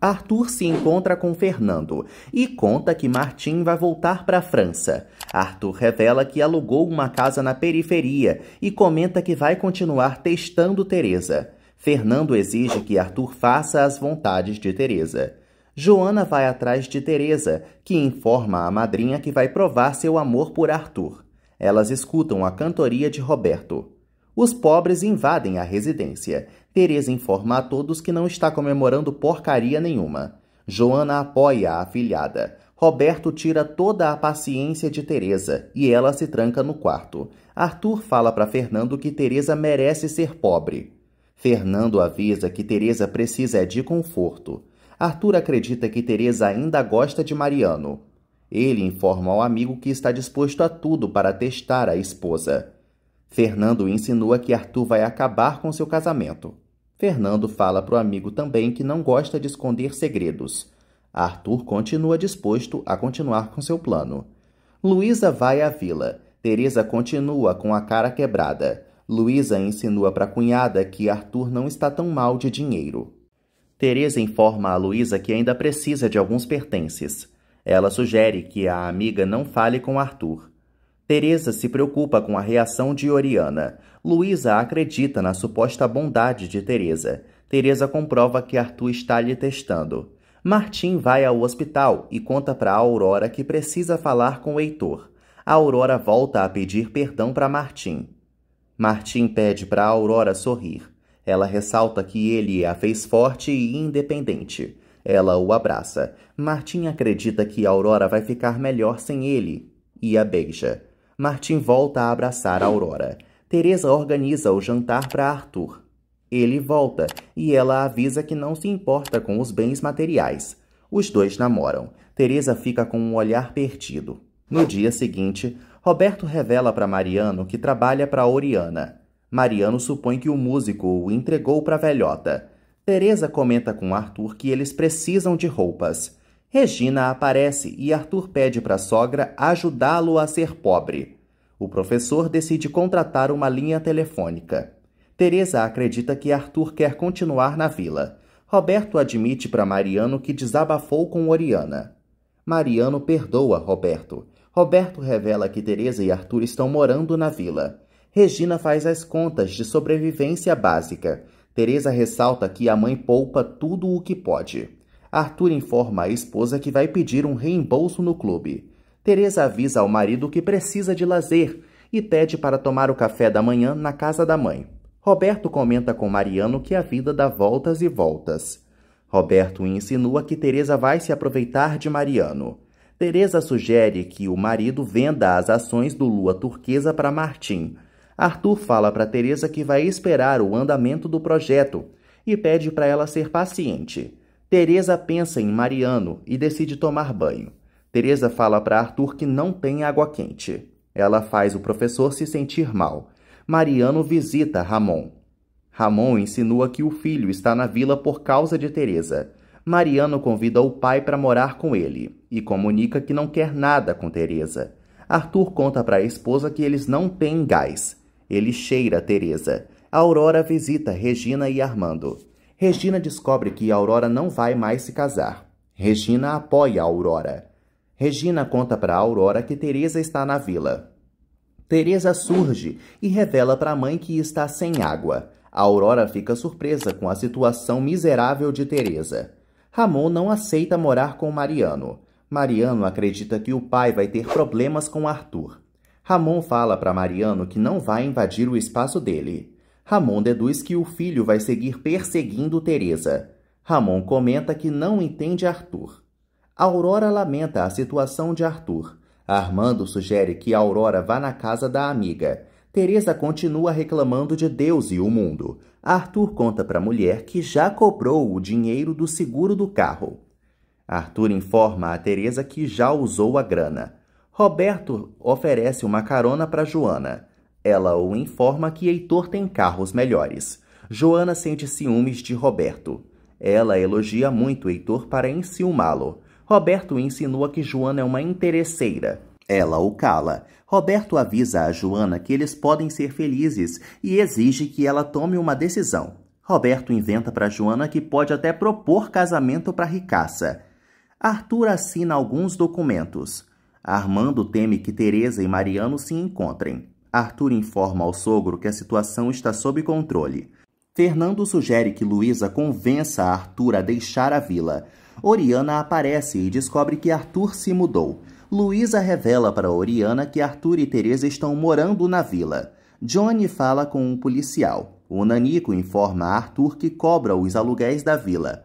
Arthur se encontra com Fernando e conta que Martim vai voltar para a França. Arthur revela que alugou uma casa na periferia e comenta que vai continuar testando Teresa. Fernando exige que Arthur faça as vontades de Teresa. Joana vai atrás de Teresa, que informa a madrinha que vai provar seu amor por Arthur. Elas escutam a cantoria de Roberto. Os pobres invadem a residência. Tereza informa a todos que não está comemorando porcaria nenhuma. Joana apoia a afilhada. Roberto tira toda a paciência de Teresa e ela se tranca no quarto. Arthur fala para Fernando que Teresa merece ser pobre. Fernando avisa que Teresa precisa de conforto. Arthur acredita que Teresa ainda gosta de Mariano. Ele informa ao amigo que está disposto a tudo para testar a esposa. Fernando insinua que Arthur vai acabar com seu casamento. Fernando fala para o amigo também que não gosta de esconder segredos. Arthur continua disposto a continuar com seu plano. Luísa vai à vila. Teresa continua com a cara quebrada. Luísa insinua para a cunhada que Arthur não está tão mal de dinheiro. Teresa informa a Luísa que ainda precisa de alguns pertences. Ela sugere que a amiga não fale com Arthur. Teresa se preocupa com a reação de Oriana. Luísa acredita na suposta bondade de Teresa. Teresa comprova que Arthur está lhe testando. Martim vai ao hospital e conta para Aurora que precisa falar com Heitor. A Aurora volta a pedir perdão para Martim. Martim pede para Aurora sorrir. Ela ressalta que ele a fez forte e independente. Ela o abraça. Martim acredita que Aurora vai ficar melhor sem ele e a beija. Martim volta a abraçar Aurora. Teresa organiza o jantar para Arthur. Ele volta e ela avisa que não se importa com os bens materiais. Os dois namoram. Teresa fica com um olhar perdido. No dia seguinte, Roberto revela para Mariano que trabalha para Oriana. Mariano supõe que o músico o entregou para a velhota. Teresa comenta com Arthur que eles precisam de roupas. Regina aparece e Arthur pede para a sogra ajudá-lo a ser pobre. O professor decide contratar uma linha telefônica. Teresa acredita que Arthur quer continuar na vila. Roberto admite para Mariano que desabafou com Oriana. Mariano perdoa Roberto. Roberto revela que Teresa e Arthur estão morando na vila. Regina faz as contas de sobrevivência básica. Teresa ressalta que a mãe poupa tudo o que pode. Arthur informa a esposa que vai pedir um reembolso no clube. Teresa avisa ao marido que precisa de lazer e pede para tomar o café da manhã na casa da mãe. Roberto comenta com Mariano que a vida dá voltas e voltas. Roberto insinua que Teresa vai se aproveitar de Mariano. Teresa sugere que o marido venda as ações do Lua Turquesa para Martim. Arthur fala para Teresa que vai esperar o andamento do projeto e pede para ela ser paciente. Teresa pensa em Mariano e decide tomar banho. Teresa fala para Arthur que não tem água quente. Ela faz o professor se sentir mal. Mariano visita Ramon. Ramon insinua que o filho está na vila por causa de Teresa. Mariano convida o pai para morar com ele e comunica que não quer nada com Teresa. Arthur conta para a esposa que eles não têm gás. Ele cheira Teresa. Aurora visita Regina e Armando. Regina descobre que Aurora não vai mais se casar. Regina apoia Aurora. Regina conta para Aurora que Teresa está na vila. Teresa surge e revela para a mãe que está sem água. A Aurora fica surpresa com a situação miserável de Teresa. Ramon não aceita morar com Mariano. Mariano acredita que o pai vai ter problemas com Arthur. Ramon fala para Mariano que não vai invadir o espaço dele. Ramon deduz que o filho vai seguir perseguindo Teresa. Ramon comenta que não entende Arthur. Aurora lamenta a situação de Arthur. Armando sugere que Aurora vá na casa da amiga. Teresa continua reclamando de Deus e o mundo. Arthur conta para a mulher que já cobrou o dinheiro do seguro do carro. Arthur informa a Teresa que já usou a grana. Roberto oferece uma carona para Joana. Ela o informa que Heitor tem carros melhores. Joana sente ciúmes de Roberto. Ela elogia muito Heitor para enciumá-lo. Roberto insinua que Joana é uma interesseira. Ela o cala. Roberto avisa a Joana que eles podem ser felizes e exige que ela tome uma decisão. Roberto inventa para Joana que pode até propor casamento para Ricaça. Arthur assina alguns documentos. Armando teme que Teresa e Mariano se encontrem. Arthur informa ao sogro que a situação está sob controle. Fernando sugere que Luísa convença Arthur a deixar a vila. Oriana aparece e descobre que Arthur se mudou. Luísa revela para Oriana que Arthur e Teresa estão morando na vila. Johnny fala com um policial. O Nanico informa a Arthur que cobra os aluguéis da vila.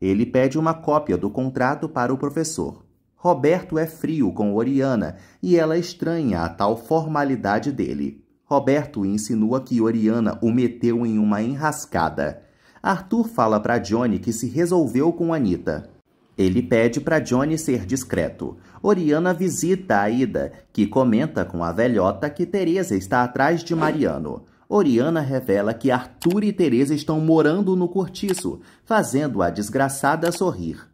Ele pede uma cópia do contrato para o professor. Roberto é frio com Oriana e ela estranha a tal formalidade dele. Roberto insinua que Oriana o meteu em uma enrascada. Arthur fala para Johnny que se resolveu com Anita. Ele pede para Johnny ser discreto. Oriana visita Aida, que comenta com a velhota que Teresa está atrás de Mariano. Oriana revela que Arthur e Teresa estão morando no cortiço, fazendo a desgraçada sorrir.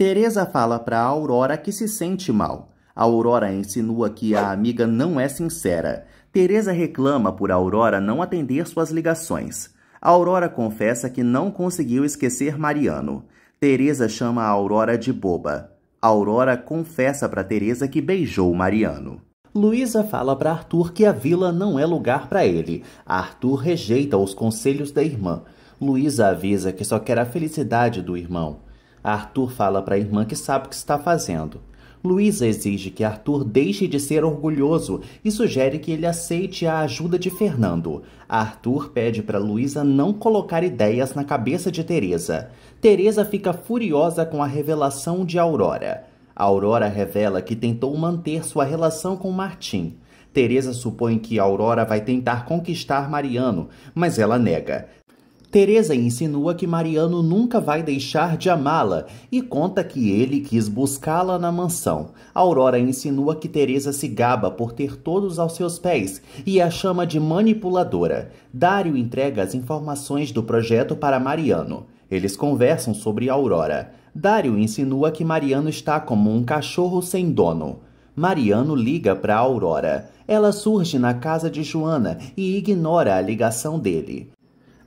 Teresa fala para Aurora que se sente mal. Aurora insinua que a amiga não é sincera. Teresa reclama por Aurora não atender suas ligações. Aurora confessa que não conseguiu esquecer Mariano. Teresa chama Aurora de boba. Aurora confessa para Teresa que beijou Mariano. Luísa fala para Arthur que a vila não é lugar para ele. Arthur rejeita os conselhos da irmã. Luísa avisa que só quer a felicidade do irmão. Arthur fala para a irmã que sabe o que está fazendo. Luísa exige que Arthur deixe de ser orgulhoso e sugere que ele aceite a ajuda de Fernando. Arthur pede para Luísa não colocar ideias na cabeça de Teresa. Teresa fica furiosa com a revelação de Aurora. Aurora revela que tentou manter sua relação com Martim. Teresa supõe que Aurora vai tentar conquistar Mariano, mas ela nega. Teresa insinua que Mariano nunca vai deixar de amá-la e conta que ele quis buscá-la na mansão. Aurora insinua que Teresa se gaba por ter todos aos seus pés e a chama de manipuladora. Dário entrega as informações do projeto para Mariano. Eles conversam sobre Aurora. Dário insinua que Mariano está como um cachorro sem dono. Mariano liga para Aurora. Ela surge na casa de Joana e ignora a ligação dele.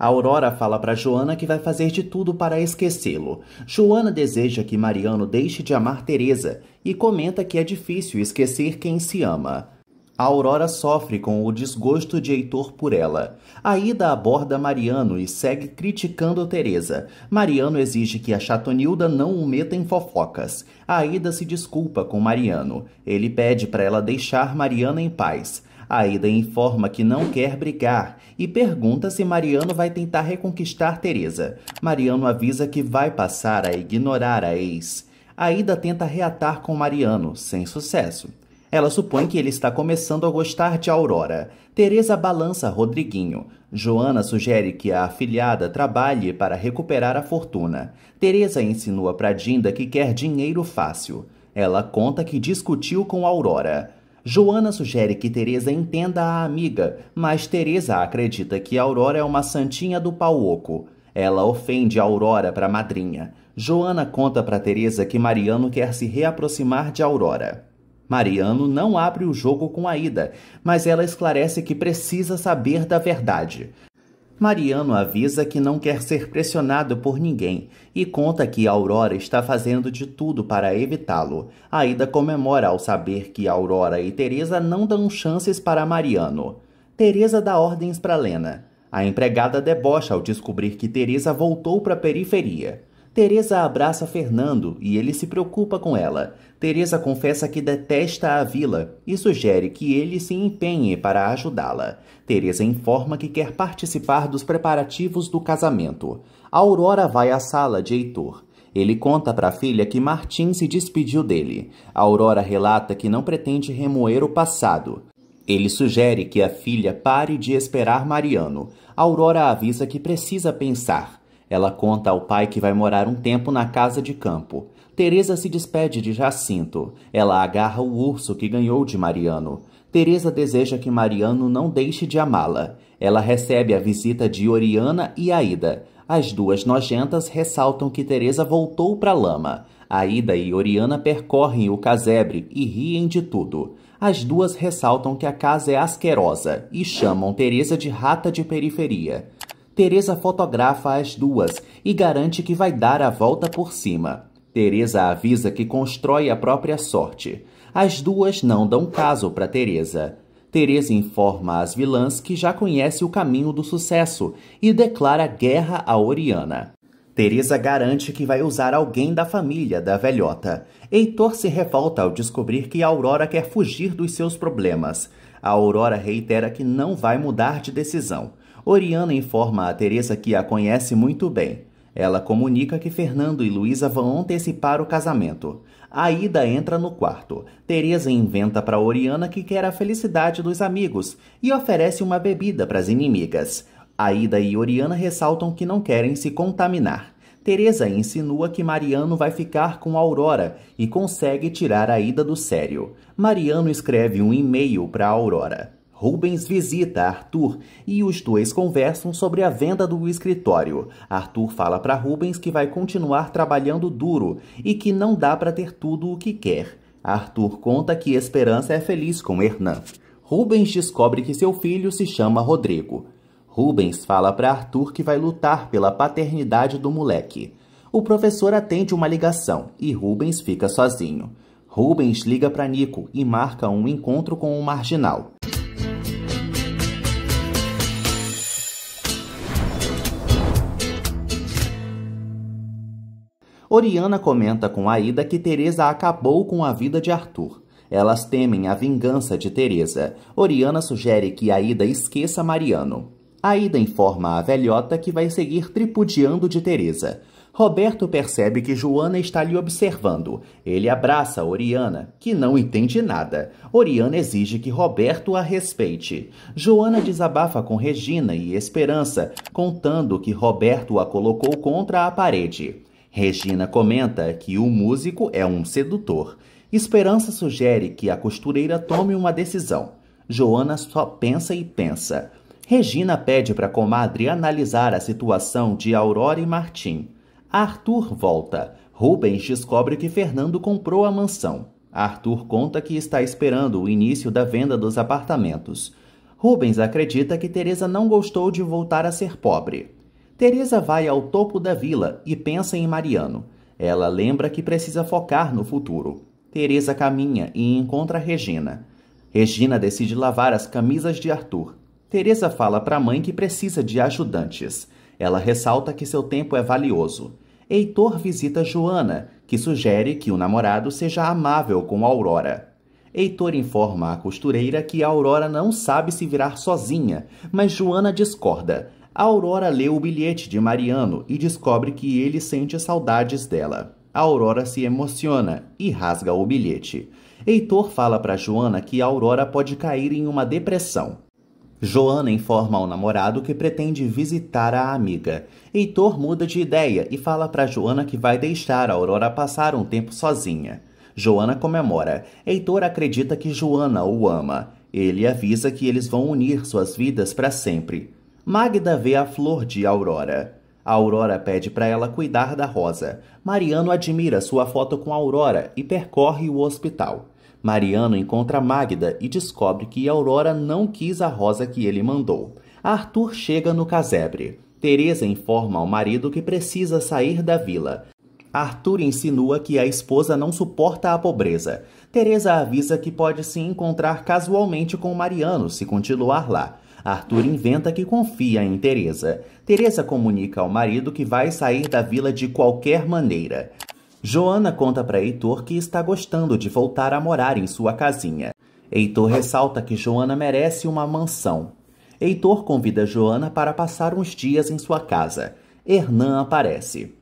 A Aurora fala para Joana que vai fazer de tudo para esquecê-lo. Joana deseja que Mariano deixe de amar Teresa e comenta que é difícil esquecer quem se ama. A Aurora sofre com o desgosto de Heitor por ela. A Ida aborda Mariano e segue criticando Teresa. Mariano exige que a Chatonilda não o meta em fofocas. A Ida se desculpa com Mariano. Ele pede para ela deixar Mariana em paz. Aida informa que não quer brigar e pergunta se Mariano vai tentar reconquistar Teresa. Mariano avisa que vai passar a ignorar a ex. Aida tenta reatar com Mariano, sem sucesso. Ela supõe que ele está começando a gostar de Aurora. Teresa balança Rodriguinho. Joana sugere que a afilhada trabalhe para recuperar a fortuna. Teresa insinua para Dinda que quer dinheiro fácil. Ela conta que discutiu com Aurora. Joana sugere que Teresa entenda a amiga, mas Teresa acredita que Aurora é uma santinha do pau oco. Ela ofende Aurora para madrinha. Joana conta para Teresa que Mariano quer se reaproximar de Aurora. Mariano não abre o jogo com Aida, mas ela esclarece que precisa saber da verdade. Mariano avisa que não quer ser pressionado por ninguém e conta que Aurora está fazendo de tudo para evitá-lo. Aida comemora ao saber que Aurora e Teresa não dão chances para Mariano. Teresa dá ordens para Lena. A empregada debocha ao descobrir que Teresa voltou para a periferia. Teresa abraça Fernando e ele se preocupa com ela. Teresa confessa que detesta a vila e sugere que ele se empenhe para ajudá-la. Teresa informa que quer participar dos preparativos do casamento. A Aurora vai à sala de Heitor. Ele conta para a filha que Martim se despediu dele. A Aurora relata que não pretende remoer o passado. Ele sugere que a filha pare de esperar Mariano. A Aurora avisa que precisa pensar. Ela conta ao pai que vai morar um tempo na casa de campo. Teresa se despede de Jacinto. Ela agarra o urso que ganhou de Mariano. Teresa deseja que Mariano não deixe de amá-la. Ela recebe a visita de Oriana e Aida. As duas nojentas ressaltam que Teresa voltou para lama. Aida e Oriana percorrem o casebre e riem de tudo. As duas ressaltam que a casa é asquerosa e chamam Teresa de rata de periferia. Teresa fotografa as duas e garante que vai dar a volta por cima. Teresa avisa que constrói a própria sorte. As duas não dão caso para Teresa. Teresa informa as vilãs que já conhece o caminho do sucesso e declara guerra a Oriana. Teresa garante que vai usar alguém da família da velhota. Heitor se revolta ao descobrir que Aurora quer fugir dos seus problemas. A Aurora reitera que não vai mudar de decisão. Oriana informa a Teresa que a conhece muito bem. Ela comunica que Fernando e Luísa vão antecipar o casamento. Ida entra no quarto. Teresa inventa para Oriana que quer a felicidade dos amigos e oferece uma bebida para as inimigas. Aida e Oriana ressaltam que não querem se contaminar. Teresa insinua que Mariano vai ficar com Aurora e consegue tirar Ida do sério. Mariano escreve um e-mail para Aurora. Rubens visita Arthur e os dois conversam sobre a venda do escritório. Arthur fala para Rubens que vai continuar trabalhando duro e que não dá para ter tudo o que quer. Arthur conta que Esperança é feliz com Hernan. Rubens descobre que seu filho se chama Rodrigo. Rubens fala para Arthur que vai lutar pela paternidade do moleque. O professor atende uma ligação e Rubens fica sozinho. Rubens liga para Nico e marca um encontro com o marginal. Oriana comenta com Aida que Teresa acabou com a vida de Arthur. Elas temem a vingança de Teresa. Oriana sugere que Aida esqueça Mariano. Aida informa a velhota que vai seguir tripudiando de Teresa. Roberto percebe que Joana está lhe observando. Ele abraça Oriana, que não entende nada. Oriana exige que Roberto a respeite. Joana desabafa com Regina e Esperança, contando que Roberto a colocou contra a parede. Regina comenta que o músico é um sedutor. Esperança sugere que a costureira tome uma decisão. Joana só pensa e pensa. Regina pede para comadre analisar a situação de Aurora e Martim. Arthur volta. Rubens descobre que Fernando comprou a mansão. Arthur conta que está esperando o início da venda dos apartamentos. Rubens acredita que Teresa não gostou de voltar a ser pobre. Teresa vai ao topo da vila e pensa em Mariano. Ela lembra que precisa focar no futuro. Teresa caminha e encontra Regina. Regina decide lavar as camisas de Arthur. Teresa fala para a mãe que precisa de ajudantes. Ela ressalta que seu tempo é valioso. Heitor visita Joana, que sugere que o namorado seja amável com Aurora. Heitor informa à costureira que Aurora não sabe se virar sozinha, mas Joana discorda. A Aurora lê o bilhete de Mariano e descobre que ele sente saudades dela. A Aurora se emociona e rasga o bilhete. Heitor fala para Joana que a Aurora pode cair em uma depressão. Joana informa ao namorado que pretende visitar a amiga. Heitor muda de ideia e fala para Joana que vai deixar a Aurora passar um tempo sozinha. Joana comemora. Heitor acredita que Joana o ama. Ele avisa que eles vão unir suas vidas para sempre. Magda vê a flor de Aurora. A Aurora pede para ela cuidar da Rosa. Mariano admira sua foto com Aurora e percorre o hospital. Mariano encontra Magda e descobre que Aurora não quis a rosa que ele mandou. Arthur chega no casebre. Teresa informa ao marido que precisa sair da vila. Arthur insinua que a esposa não suporta a pobreza. Teresa avisa que pode se encontrar casualmente com Mariano se continuar lá. Arthur inventa que confia em Teresa. Teresa comunica ao marido que vai sair da vila de qualquer maneira. Joana conta para Heitor que está gostando de voltar a morar em sua casinha. Heitor ressalta que Joana merece uma mansão. Heitor convida Joana para passar uns dias em sua casa. Hernan aparece.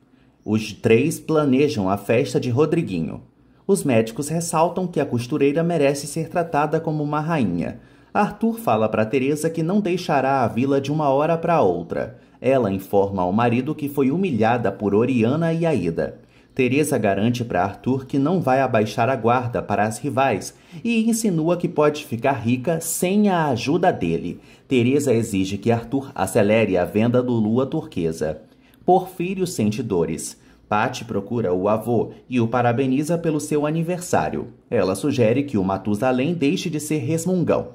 Os três planejam a festa de Rodriguinho. Os médicos ressaltam que a costureira merece ser tratada como uma rainha, Arthur fala para Teresa que não deixará a vila de uma hora para outra. Ela informa ao marido que foi humilhada por Oriana e Aida. Teresa garante para Arthur que não vai abaixar a guarda para as rivais e insinua que pode ficar rica sem a ajuda dele. Teresa exige que Arthur acelere a venda do Lua Turquesa. Porfírio sente dores. Patti procura o avô e o parabeniza pelo seu aniversário. Ela sugere que o Matusalém deixe de ser resmungão.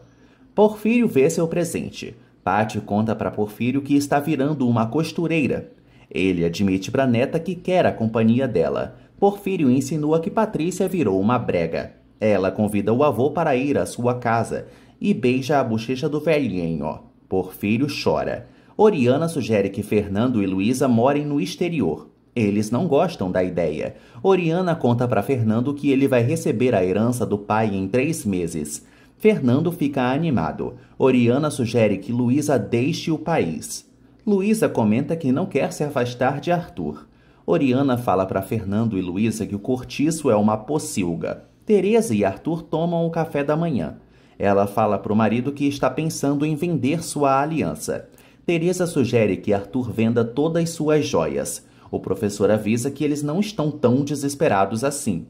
Porfírio vê seu presente. Patti conta para Porfírio que está virando uma costureira. Ele admite para neta que quer a companhia dela. Porfírio insinua que Patrícia virou uma brega. Ela convida o avô para ir à sua casa e beija a bochecha do velhinho. Porfírio chora. Oriana sugere que Fernando e Luísa morem no exterior. Eles não gostam da ideia. Oriana conta para Fernando que ele vai receber a herança do pai em três meses. Fernando fica animado. Oriana sugere que Luísa deixe o país. Luísa comenta que não quer se afastar de Arthur. Oriana fala para Fernando e Luísa que o cortiço é uma pocilga. Teresa e Arthur tomam o café da manhã. Ela fala para o marido que está pensando em vender sua aliança. Teresa sugere que Arthur venda todas suas joias. O professor avisa que eles não estão tão desesperados assim.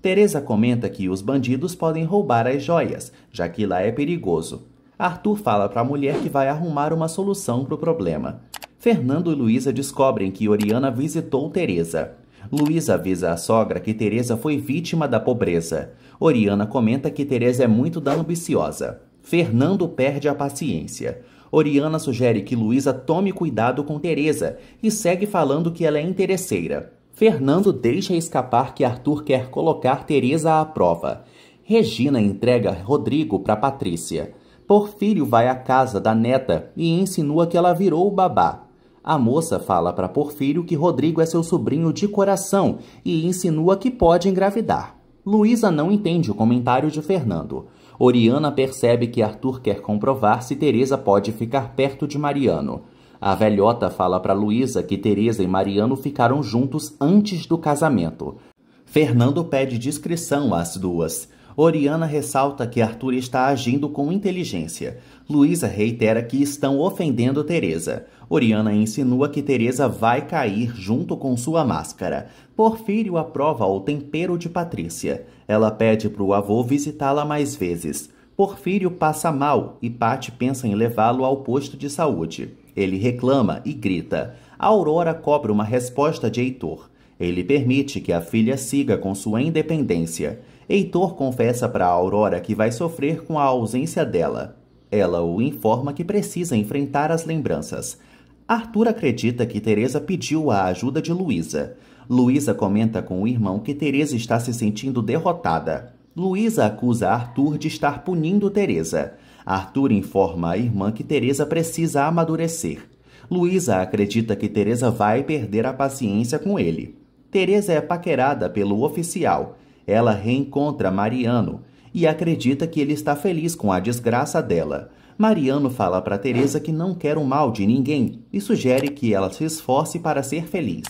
Teresa comenta que os bandidos podem roubar as joias, já que lá é perigoso. Arthur fala para a mulher que vai arrumar uma solução para o problema. Fernando e Luísa descobrem que Oriana visitou Teresa. Luísa avisa a sogra que Teresa foi vítima da pobreza. Oriana comenta que Teresa é muito da ambiciosa. Fernando perde a paciência. Oriana sugere que Luísa tome cuidado com Teresa e segue falando que ela é interesseira. Fernando deixa escapar que Arthur quer colocar Teresa à prova. Regina entrega Rodrigo para Patrícia. Porfírio vai à casa da neta e insinua que ela virou o babá. A moça fala para Porfírio que Rodrigo é seu sobrinho de coração e insinua que pode engravidar. Luísa não entende o comentário de Fernando. Oriana percebe que Arthur quer comprovar se Teresa pode ficar perto de Mariano. A velhota fala para Luísa que Teresa e Mariano ficaram juntos antes do casamento. Fernando pede discrição às duas. Oriana ressalta que Arthur está agindo com inteligência. Luísa reitera que estão ofendendo Teresa. Oriana insinua que Teresa vai cair junto com sua máscara. Porfírio aprova o tempero de Patrícia. Ela pede para o avô visitá-la mais vezes. Porfírio passa mal e Pat pensa em levá-lo ao posto de saúde. Ele reclama e grita. A Aurora cobra uma resposta de Heitor. Ele permite que a filha siga com sua independência. Heitor confessa para Aurora que vai sofrer com a ausência dela. Ela o informa que precisa enfrentar as lembranças. Arthur acredita que Teresa pediu a ajuda de Luísa. Luísa comenta com o irmão que Teresa está se sentindo derrotada. Luísa acusa Arthur de estar punindo Teresa. Arthur informa a irmã que Teresa precisa amadurecer. Luísa acredita que Teresa vai perder a paciência com ele. Teresa é paquerada pelo oficial. Ela reencontra Mariano e acredita que ele está feliz com a desgraça dela. Mariano fala para Teresa que não quer o mal de ninguém e sugere que ela se esforce para ser feliz.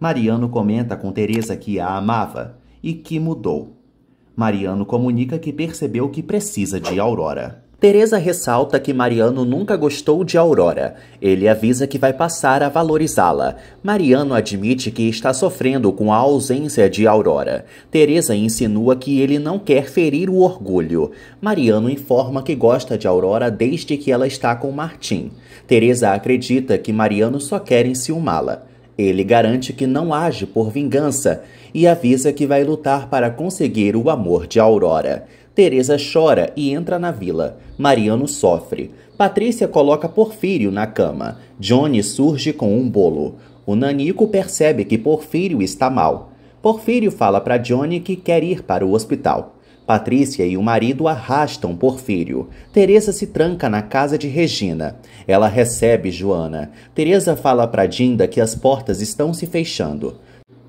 Mariano comenta com Teresa que a amava e que mudou. Mariano comunica que percebeu que precisa de Aurora. Teresa ressalta que Mariano nunca gostou de Aurora. Ele avisa que vai passar a valorizá-la. Mariano admite que está sofrendo com a ausência de Aurora. Teresa insinua que ele não quer ferir o orgulho. Mariano informa que gosta de Aurora desde que ela está com Martim. Teresa acredita que Mariano só quer enciumá-la. Ele garante que não age por vingança e avisa que vai lutar para conseguir o amor de Aurora. Teresa chora e entra na vila. Mariano sofre. Patrícia coloca Porfírio na cama. Johnny surge com um bolo. O Nanico percebe que Porfírio está mal. Porfírio fala para Johnny que quer ir para o hospital. Patrícia e o marido arrastam Porfírio. Teresa se tranca na casa de Regina. Ela recebe Joana. Teresa fala para Dinda que as portas estão se fechando.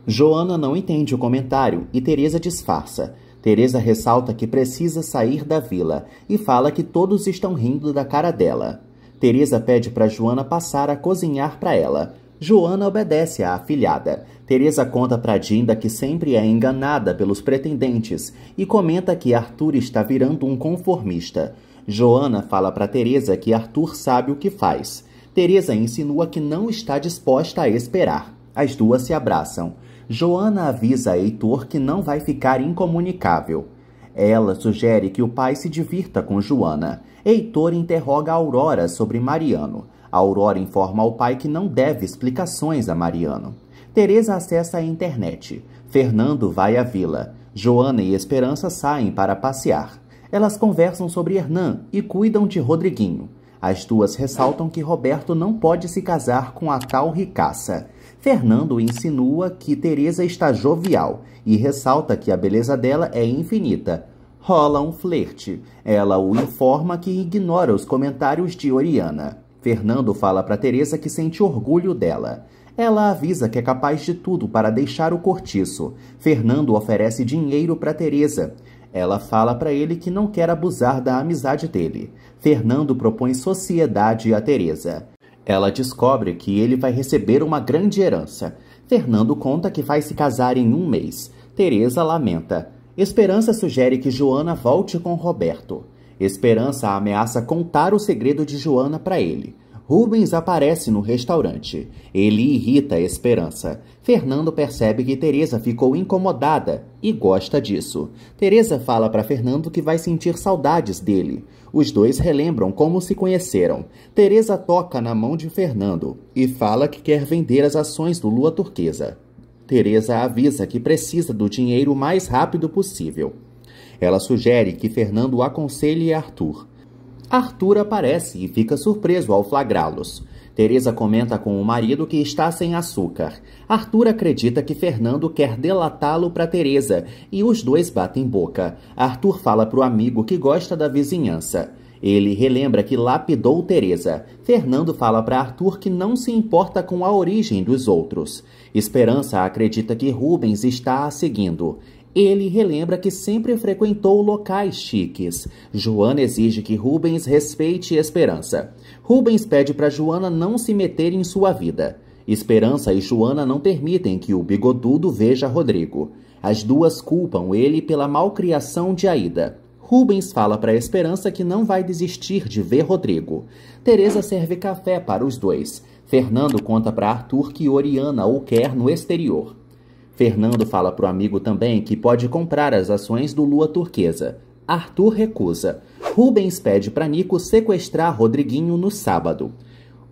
Joana não entende o comentário e Teresa disfarça. Teresa ressalta que precisa sair da vila e fala que todos estão rindo da cara dela. Teresa pede para Joana passar a cozinhar para ela. Joana obedece à afilhada. Teresa conta para Dinda que sempre é enganada pelos pretendentes e comenta que Arthur está virando um conformista. Joana fala para Teresa que Arthur sabe o que faz. Teresa insinua que não está disposta a esperar. As duas se abraçam. Joana avisa a Heitor que não vai ficar incomunicável. Ela sugere que o pai se divirta com Joana. Heitor interroga Aurora sobre Mariano. Aurora informa ao pai que não deve explicações a Mariano. Teresa acessa a internet. Fernando vai à vila. Joana e Esperança saem para passear. Elas conversam sobre Hernan e cuidam de Rodriguinho. As duas ressaltam que Roberto não pode se casar com a tal ricaça. Fernando insinua que Teresa está jovial e ressalta que a beleza dela é infinita. Rola um flerte. Ela o informa que ignora os comentários de Oriana. Fernando fala para Teresa que sente orgulho dela. Ela avisa que é capaz de tudo para deixar o cortiço. Fernando oferece dinheiro para Teresa. Ela fala para ele que não quer abusar da amizade dele. Fernando propõe sociedade a Teresa. Ela descobre que ele vai receber uma grande herança. Fernando conta que vai se casar em um mês. Teresa lamenta. Esperança sugere que Joana volte com Roberto. Esperança ameaça contar o segredo de Joana para ele. Rubens aparece no restaurante. Ele irrita a Esperança. Fernando percebe que Teresa ficou incomodada e gosta disso. Teresa fala para Fernando que vai sentir saudades dele. Os dois relembram como se conheceram. Teresa toca na mão de Fernando e fala que quer vender as ações do Lua Turquesa. Teresa avisa que precisa do dinheiro o mais rápido possível. Ela sugere que Fernando aconselhe Arthur. Arthur aparece e fica surpreso ao flagrá-los. Teresa comenta com o marido que está sem açúcar. Arthur acredita que Fernando quer delatá-lo para Teresa e os dois batem boca. Arthur fala para o amigo que gosta da vizinhança. Ele relembra que lapidou Teresa. Fernando fala para Arthur que não se importa com a origem dos outros. Esperança acredita que Rubens está a seguindo. Ele relembra que sempre frequentou locais chiques. Joana exige que Rubens respeite Esperança. Rubens pede para Joana não se meter em sua vida. Esperança e Joana não permitem que o bigodudo veja Rodrigo. As duas culpam ele pela malcriação de Aida. Rubens fala para Esperança que não vai desistir de ver Rodrigo. Teresa serve café para os dois. Fernando conta para Arthur que Oriana o quer no exterior. Fernando fala pro amigo também que pode comprar as ações do Lua Turquesa. Arthur recusa. Rubens pede para Nico sequestrar Rodriguinho no sábado.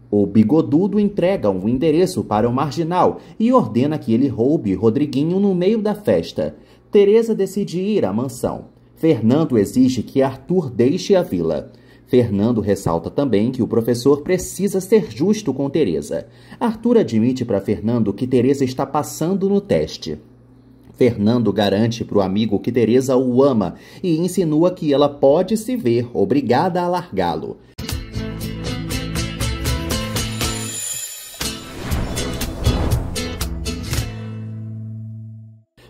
O bigodudo entrega um endereço para o marginal e ordena que ele roube Rodriguinho no meio da festa. Teresa decide ir à mansão. Fernando exige que Arthur deixe a vila. Fernando ressalta também que o professor precisa ser justo com Teresa. Arthur admite para Fernando que Teresa está passando no teste. Fernando garante para o amigo que Teresa o ama e insinua que ela pode se ver obrigada a largá-lo.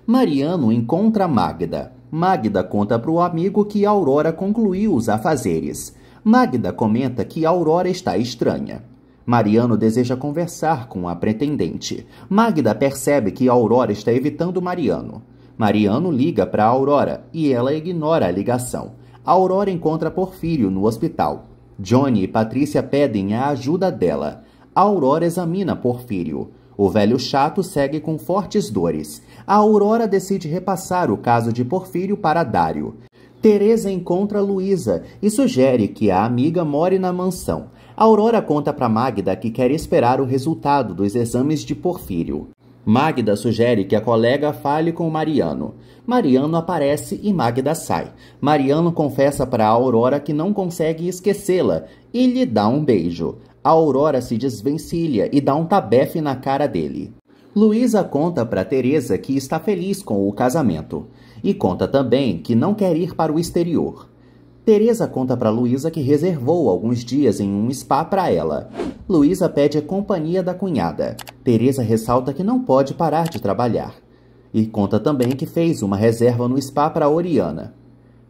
Mariano encontra Magda. Magda conta para o amigo que Aurora concluiu os afazeres. Magda comenta que Aurora está estranha. Mariano deseja conversar com a pretendente. Magda percebe que Aurora está evitando Mariano. Mariano liga para Aurora e ela ignora a ligação. Aurora encontra Porfírio no hospital. Johnny e Patrícia pedem a ajuda dela. Aurora examina Porfírio. O velho chato segue com fortes dores. A Aurora decide repassar o caso de Porfírio para Dário. Teresa encontra Luísa e sugere que a amiga more na mansão. Aurora conta para Magda que quer esperar o resultado dos exames de Porfírio. Magda sugere que a colega fale com Mariano. Mariano aparece e Magda sai. Mariano confessa para Aurora que não consegue esquecê-la e lhe dá um beijo. A Aurora se desvencilha e dá um tabefe na cara dele. Luísa conta para Teresa que está feliz com o casamento. E conta também que não quer ir para o exterior. Teresa conta para Luísa que reservou alguns dias em um spa para ela. Luísa pede a companhia da cunhada. Teresa ressalta que não pode parar de trabalhar. E conta também que fez uma reserva no spa para Oriana.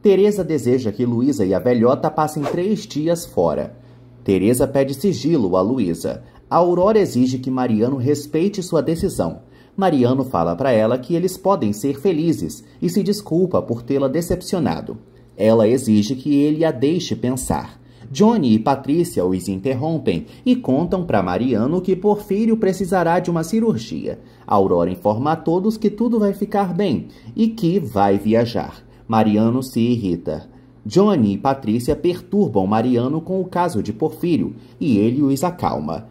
Teresa deseja que Luísa e a velhota passem três dias fora. Teresa pede sigilo a Luísa. Aurora exige que Mariano respeite sua decisão. Mariano fala para ela que eles podem ser felizes e se desculpa por tê-la decepcionado. Ela exige que ele a deixe pensar. Johnny e Patrícia os interrompem e contam para Mariano que Porfírio precisará de uma cirurgia. Aurora informa a todos que tudo vai ficar bem e que vai viajar. Mariano se irrita. Johnny e Patrícia perturbam Mariano com o caso de Porfírio e ele os acalma.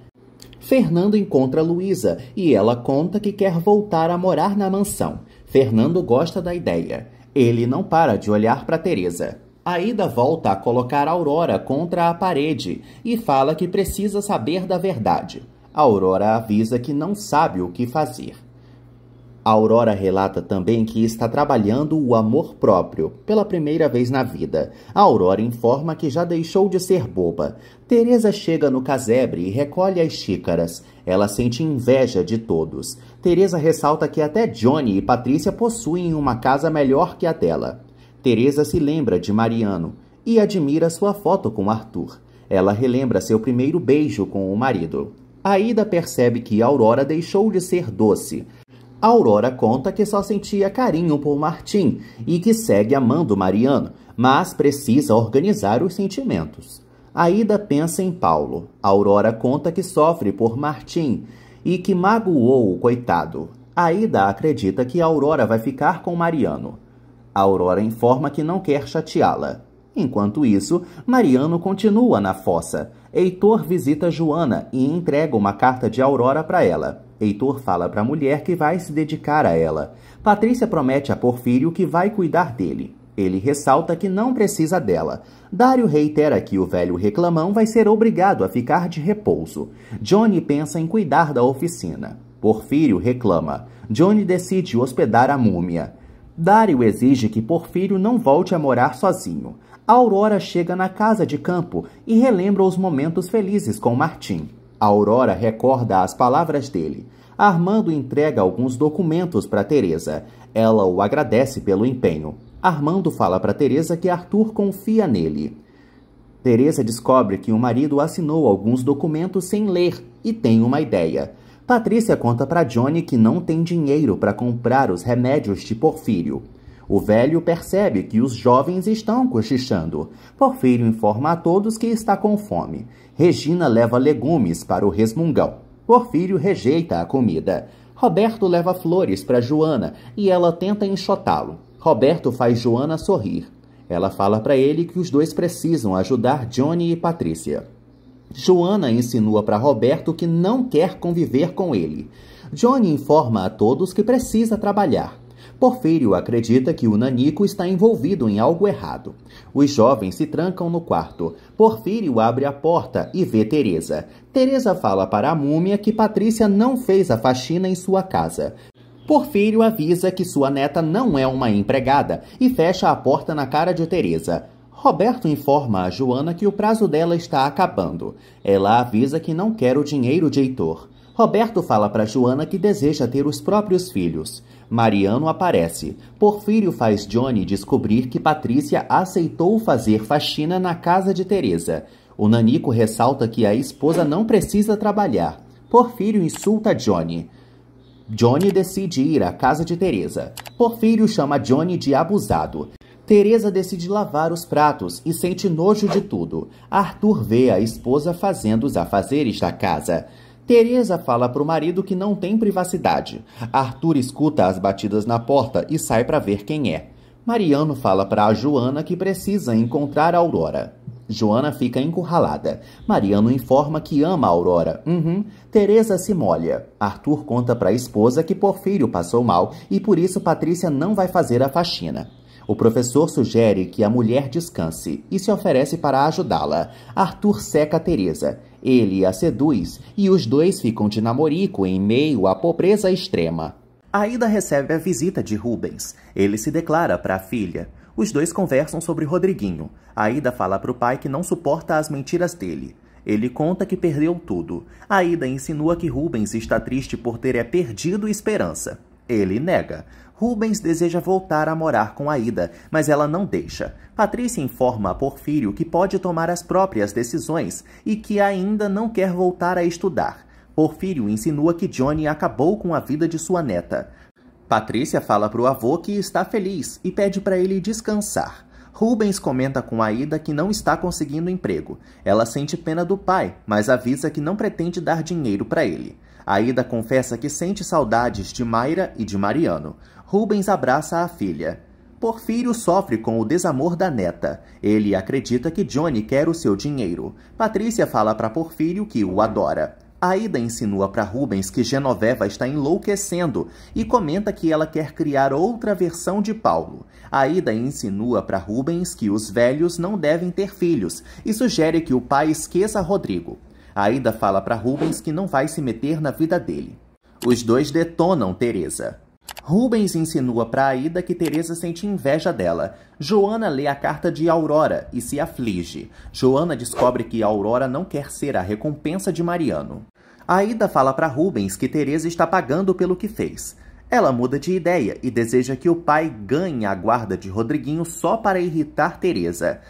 Fernando encontra Luísa e ela conta que quer voltar a morar na mansão. Fernando gosta da ideia. Ele não para de olhar para Teresa. Aida volta a colocar Aurora contra a parede e fala que precisa saber da verdade. Aurora avisa que não sabe o que fazer. A Aurora relata também que está trabalhando o amor próprio pela primeira vez na vida. A Aurora informa que já deixou de ser boba. Teresa chega no casebre e recolhe as xícaras. Ela sente inveja de todos. Teresa ressalta que até Johnny e Patrícia possuem uma casa melhor que a dela. Teresa se lembra de Mariano e admira sua foto com Arthur. Ela relembra seu primeiro beijo com o marido. Aida percebe que Aurora deixou de ser doce. Aurora conta que só sentia carinho por Martim e que segue amando Mariano, mas precisa organizar os sentimentos. Aida pensa em Paulo. Aurora conta que sofre por Martim e que magoou o coitado. Aida acredita que Aurora vai ficar com Mariano. Aurora informa que não quer chateá-la. Enquanto isso, Mariano continua na fossa. Heitor visita Joana e entrega uma carta de Aurora para ela. Heitor fala para a mulher que vai se dedicar a ela. Patrícia promete a Porfírio que vai cuidar dele. Ele ressalta que não precisa dela. Dário reitera que o velho reclamão vai ser obrigado a ficar de repouso. Johnny pensa em cuidar da oficina. Porfírio reclama. Johnny decide hospedar a múmia. Dário exige que Porfírio não volte a morar sozinho. A Aurora chega na casa de campo e relembra os momentos felizes com Martim. A Aurora recorda as palavras dele. Armando entrega alguns documentos para Teresa. Ela o agradece pelo empenho. Armando fala para Teresa que Arthur confia nele. Teresa descobre que o marido assinou alguns documentos sem ler e tem uma ideia. Patrícia conta para Johnny que não tem dinheiro para comprar os remédios de Porfírio. O velho percebe que os jovens estão cochichando. Porfírio informa a todos que está com fome. Regina leva legumes para o resmungão. Porfírio rejeita a comida. Roberto leva flores para Joana e ela tenta enxotá-lo. Roberto faz Joana sorrir. Ela fala para ele que os dois precisam ajudar Johnny e Patrícia. Joana insinua para Roberto que não quer conviver com ele. Johnny informa a todos que precisa trabalhar. Porfírio acredita que o Nanico está envolvido em algo errado. Os jovens se trancam no quarto. Porfírio abre a porta e vê Teresa. Teresa fala para a múmia que Patrícia não fez a faxina em sua casa. Porfírio avisa que sua neta não é uma empregada e fecha a porta na cara de Teresa. Roberto informa a Joana que o prazo dela está acabando. Ela avisa que não quer o dinheiro de Heitor. Roberto fala para Joana que deseja ter os próprios filhos. Mariano aparece. Porfírio faz Johnny descobrir que Patrícia aceitou fazer faxina na casa de Teresa. O Nanico ressalta que a esposa não precisa trabalhar. Porfírio insulta Johnny. Johnny decide ir à casa de Teresa. Porfírio chama Johnny de abusado. Teresa decide lavar os pratos e sente nojo de tudo. Arthur vê a esposa fazendo os afazeres da casa. Teresa fala para o marido que não tem privacidade. Arthur escuta as batidas na porta e sai para ver quem é. Mariano fala para a Joana que precisa encontrar Aurora. Joana fica encurralada. Mariano informa que ama a Aurora. Uhum. Tereza se molha. Arthur conta para a esposa que Porfírio passou mal e por isso Patrícia não vai fazer a faxina. O professor sugere que a mulher descanse e se oferece para ajudá-la. Arthur seca Teresa. Ele a seduz e os dois ficam de namorico em meio à pobreza extrema. Aida recebe a visita de Rubens. Ele se declara para a filha. Os dois conversam sobre Rodriguinho. Aida fala para o pai que não suporta as mentiras dele. Ele conta que perdeu tudo. Aida insinua que Rubens está triste por ter é perdido esperança. Ele nega. Rubens deseja voltar a morar com Aida, mas ela não deixa. Patrícia informa a Porfírio que pode tomar as próprias decisões e que ainda não quer voltar a estudar. Porfírio insinua que Johnny acabou com a vida de sua neta. Patrícia fala para o avô que está feliz e pede para ele descansar. Rubens comenta com Aida que não está conseguindo emprego. Ela sente pena do pai, mas avisa que não pretende dar dinheiro para ele. Aida confessa que sente saudades de Mayra e de Mariano. Rubens abraça a filha. Porfírio sofre com o desamor da neta. Ele acredita que Johnny quer o seu dinheiro. Patrícia fala para Porfírio que o adora. Aida insinua para Rubens que Genoveva está enlouquecendo e comenta que ela quer criar outra versão de Paulo. Aida insinua para Rubens que os velhos não devem ter filhos e sugere que o pai esqueça Rodrigo. Aida fala para Rubens que não vai se meter na vida dele. Os dois detonam Teresa. Rubens insinua para Aida que Teresa sente inveja dela. Joana lê a carta de Aurora e se aflige. Joana descobre que Aurora não quer ser a recompensa de Mariano. Aida fala para Rubens que Teresa está pagando pelo que fez. Ela muda de ideia e deseja que o pai ganhe a guarda de Rodriguinho só para irritar Teresa.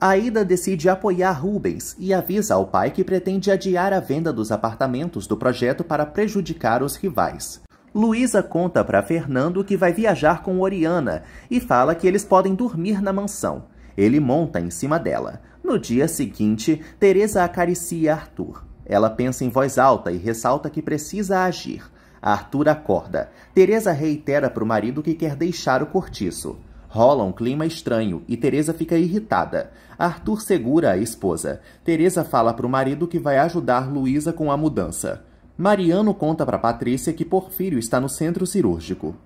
Aida decide apoiar Rubens e avisa ao pai que pretende adiar a venda dos apartamentos do projeto para prejudicar os rivais. Luísa conta para Fernando que vai viajar com Oriana e fala que eles podem dormir na mansão. Ele monta em cima dela. No dia seguinte, Teresa acaricia Arthur. Ela pensa em voz alta e ressalta que precisa agir. Arthur acorda. Teresa reitera para o marido que quer deixar o cortiço. Rola um clima estranho e Teresa fica irritada. Arthur segura a esposa. Teresa fala para o marido que vai ajudar Luísa com a mudança. Mariano conta para Patrícia que Porfírio está no centro cirúrgico.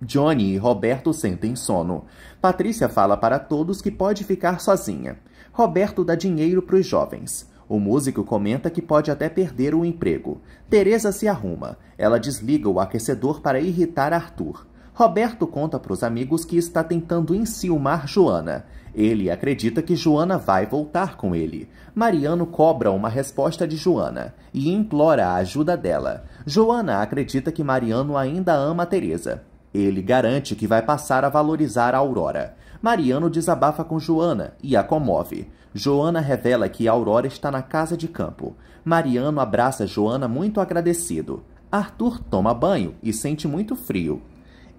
Johnny e Roberto sentem sono. Patrícia fala para todos que pode ficar sozinha. Roberto dá dinheiro para os jovens. O músico comenta que pode até perder o emprego. Teresa se arruma. Ela desliga o aquecedor para irritar Arthur. Roberto conta para os amigos que está tentando enciumar Joana. Ele acredita que Joana vai voltar com ele. Mariano cobra uma resposta de Joana e implora a ajuda dela. Joana acredita que Mariano ainda ama Teresa. Ele garante que vai passar a valorizar a Aurora. Mariano desabafa com Joana e a comove. Joana revela que Aurora está na casa de campo. Mariano abraça Joana muito agradecido. Arthur toma banho e sente muito frio.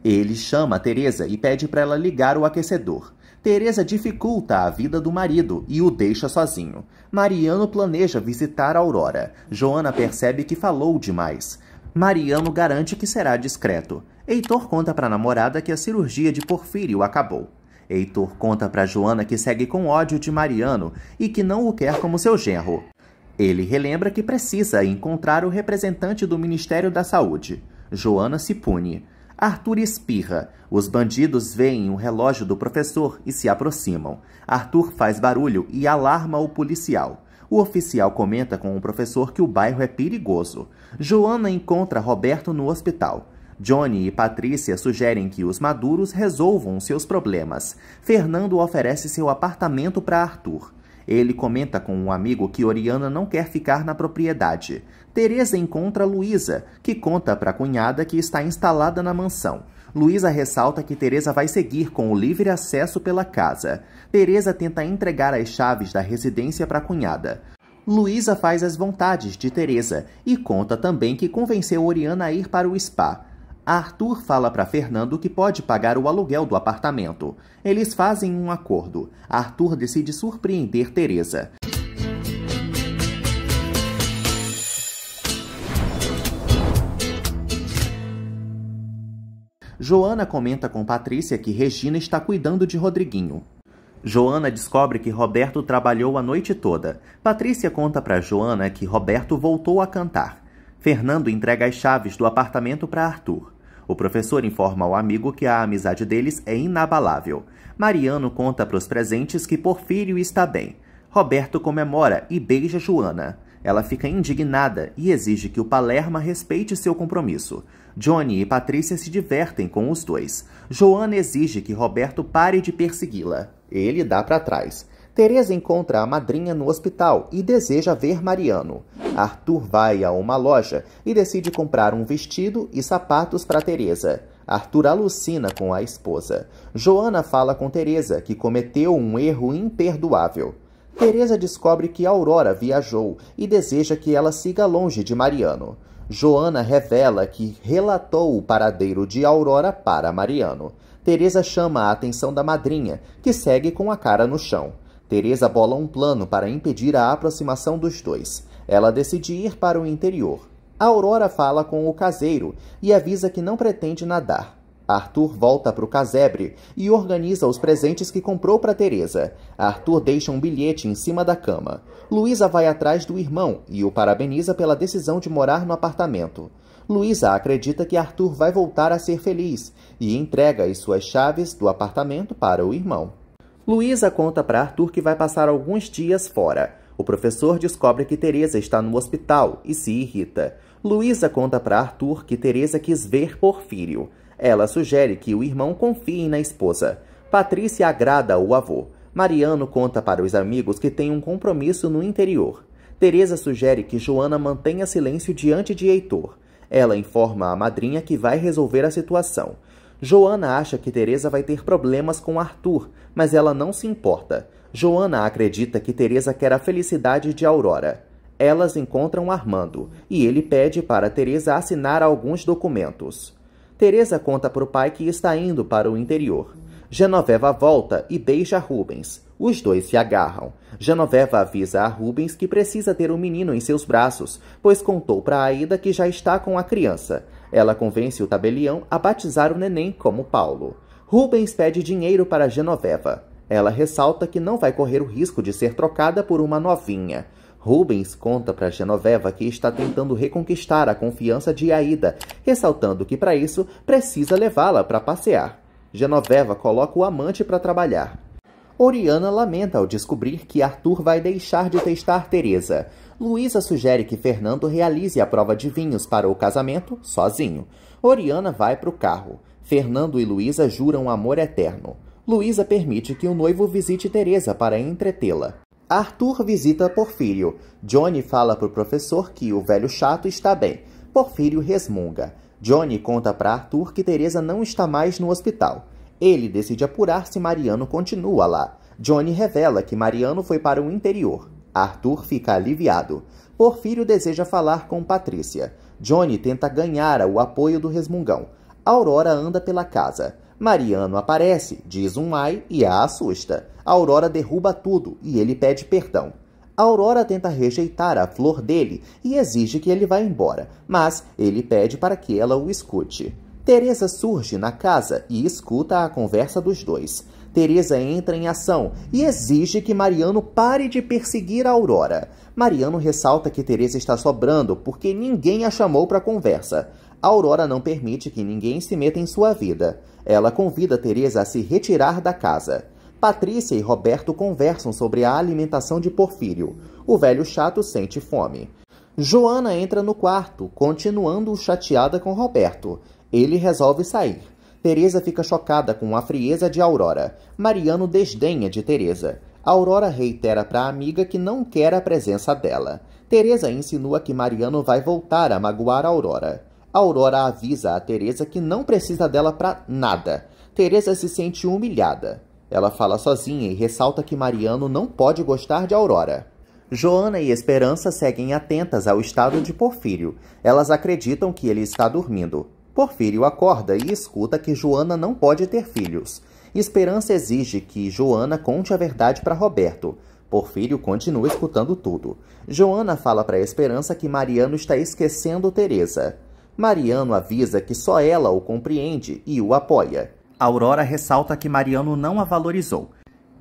Ele chama Teresa e pede para ela ligar o aquecedor. Teresa dificulta a vida do marido e o deixa sozinho. Mariano planeja visitar Aurora. Joana percebe que falou demais. Mariano garante que será discreto. Heitor conta para a namorada que a cirurgia de Porfírio acabou. Heitor conta para Joana que segue com ódio de Mariano e que não o quer como seu genro. Ele relembra que precisa encontrar o representante do Ministério da Saúde. Joana se pune. Arthur espirra. Os bandidos veem o relógio do professor e se aproximam. Arthur faz barulho e alarma o policial. O oficial comenta com o professor que o bairro é perigoso. Joana encontra Roberto no hospital. Johnny e Patrícia sugerem que os maduros resolvam seus problemas. Fernando oferece seu apartamento para Arthur. Ele comenta com um amigo que Oriana não quer ficar na propriedade. Teresa encontra Luísa, que conta para a cunhada que está instalada na mansão. Luísa ressalta que Teresa vai seguir com o livre acesso pela casa. Teresa tenta entregar as chaves da residência para a cunhada. Luísa faz as vontades de Teresa e conta também que convenceu Oriana a ir para o spa. Arthur fala para Fernando que pode pagar o aluguel do apartamento. Eles fazem um acordo. Arthur decide surpreender Teresa. Joana comenta com Patrícia que Regina está cuidando de Rodriguinho. Joana descobre que Roberto trabalhou a noite toda. Patrícia conta para Joana que Roberto voltou a cantar. Fernando entrega as chaves do apartamento para Arthur. O professor informa ao amigo que a amizade deles é inabalável. Mariano conta para os presentes que Porfírio está bem. Roberto comemora e beija Joana. Ela fica indignada e exige que o Palerma respeite seu compromisso. Johnny e Patrícia se divertem com os dois. Joana exige que Roberto pare de persegui-la. Ele dá para trás. Teresa encontra a madrinha no hospital e deseja ver Mariano. Arthur vai a uma loja e decide comprar um vestido e sapatos para Teresa. Arthur alucina com a esposa. Joana fala com Teresa que cometeu um erro imperdoável. Teresa descobre que Aurora viajou e deseja que ela siga longe de Mariano. Joana revela que relatou o paradeiro de Aurora para Mariano. Teresa chama a atenção da madrinha, que segue com a cara no chão. Teresa bola um plano para impedir a aproximação dos dois. Ela decide ir para o interior. Aurora fala com o caseiro e avisa que não pretende nadar. Arthur volta para o casebre e organiza os presentes que comprou para Teresa. Arthur deixa um bilhete em cima da cama. Luísa vai atrás do irmão e o parabeniza pela decisão de morar no apartamento. Luísa acredita que Arthur vai voltar a ser feliz e entrega as suas chaves do apartamento para o irmão. Luísa conta para Arthur que vai passar alguns dias fora. O professor descobre que Teresa está no hospital e se irrita. Luísa conta para Arthur que Teresa quis ver Porfírio. Ela sugere que o irmão confie na esposa. Patrícia agrada o avô. Mariano conta para os amigos que tem um compromisso no interior. Teresa sugere que Joana mantenha silêncio diante de Heitor. Ela informa a madrinha que vai resolver a situação. Joana acha que Teresa vai ter problemas com Arthur, mas ela não se importa. Joana acredita que Teresa quer a felicidade de Aurora. Elas encontram Armando e ele pede para Teresa assinar alguns documentos. Teresa conta para o pai que está indo para o interior. Genoveva volta e beija Rubens. Os dois se agarram. Genoveva avisa a Rubens que precisa ter o um menino em seus braços, pois contou para Aida que já está com a criança. Ela convence o tabelião a batizar o neném como Paulo. Rubens pede dinheiro para Genoveva. Ela ressalta que não vai correr o risco de ser trocada por uma novinha. Rubens conta para Genoveva que está tentando reconquistar a confiança de Aida, ressaltando que para isso precisa levá-la para passear. Genoveva coloca o amante para trabalhar. Oriana lamenta ao descobrir que Arthur vai deixar de testar Teresa. Luísa sugere que Fernando realize a prova de vinhos para o casamento sozinho. Oriana vai para o carro. Fernando e Luísa juram amor eterno. Luísa permite que o noivo visite Teresa para entretê-la. Arthur visita Porfírio. Johnny fala para o professor que o velho chato está bem. Porfírio resmunga. Johnny conta para Arthur que Teresa não está mais no hospital. Ele decide apurar se Mariano continua lá. Johnny revela que Mariano foi para o interior. Arthur fica aliviado. Porfírio deseja falar com Patrícia. Johnny tenta ganhar o apoio do resmungão. Aurora anda pela casa. Mariano aparece, diz um ai e a assusta. A Aurora derruba tudo e ele pede perdão. Aurora tenta rejeitar a flor dele e exige que ele vá embora, mas ele pede para que ela o escute. Teresa surge na casa e escuta a conversa dos dois. Teresa entra em ação e exige que Mariano pare de perseguir a Aurora. Mariano ressalta que Teresa está sobrando porque ninguém a chamou para a conversa. Aurora não permite que ninguém se meta em sua vida. Ela convida Teresa a se retirar da casa. Patrícia e Roberto conversam sobre a alimentação de Porfírio. O velho chato sente fome. Joana entra no quarto, continuando chateada com Roberto. Ele resolve sair. Teresa fica chocada com a frieza de Aurora. Mariano desdenha de Teresa. Aurora reitera para a amiga que não quer a presença dela. Teresa insinua que Mariano vai voltar a magoar Aurora. Aurora avisa a Teresa que não precisa dela para nada. Teresa se sente humilhada. Ela fala sozinha e ressalta que Mariano não pode gostar de Aurora. Joana e Esperança seguem atentas ao estado de Porfírio. Elas acreditam que ele está dormindo. Porfírio acorda e escuta que Joana não pode ter filhos. Esperança exige que Joana conte a verdade para Roberto. Porfírio continua escutando tudo. Joana fala para Esperança que Mariano está esquecendo Teresa. Mariano avisa que só ela o compreende e o apoia. Aurora ressalta que Mariano não a valorizou.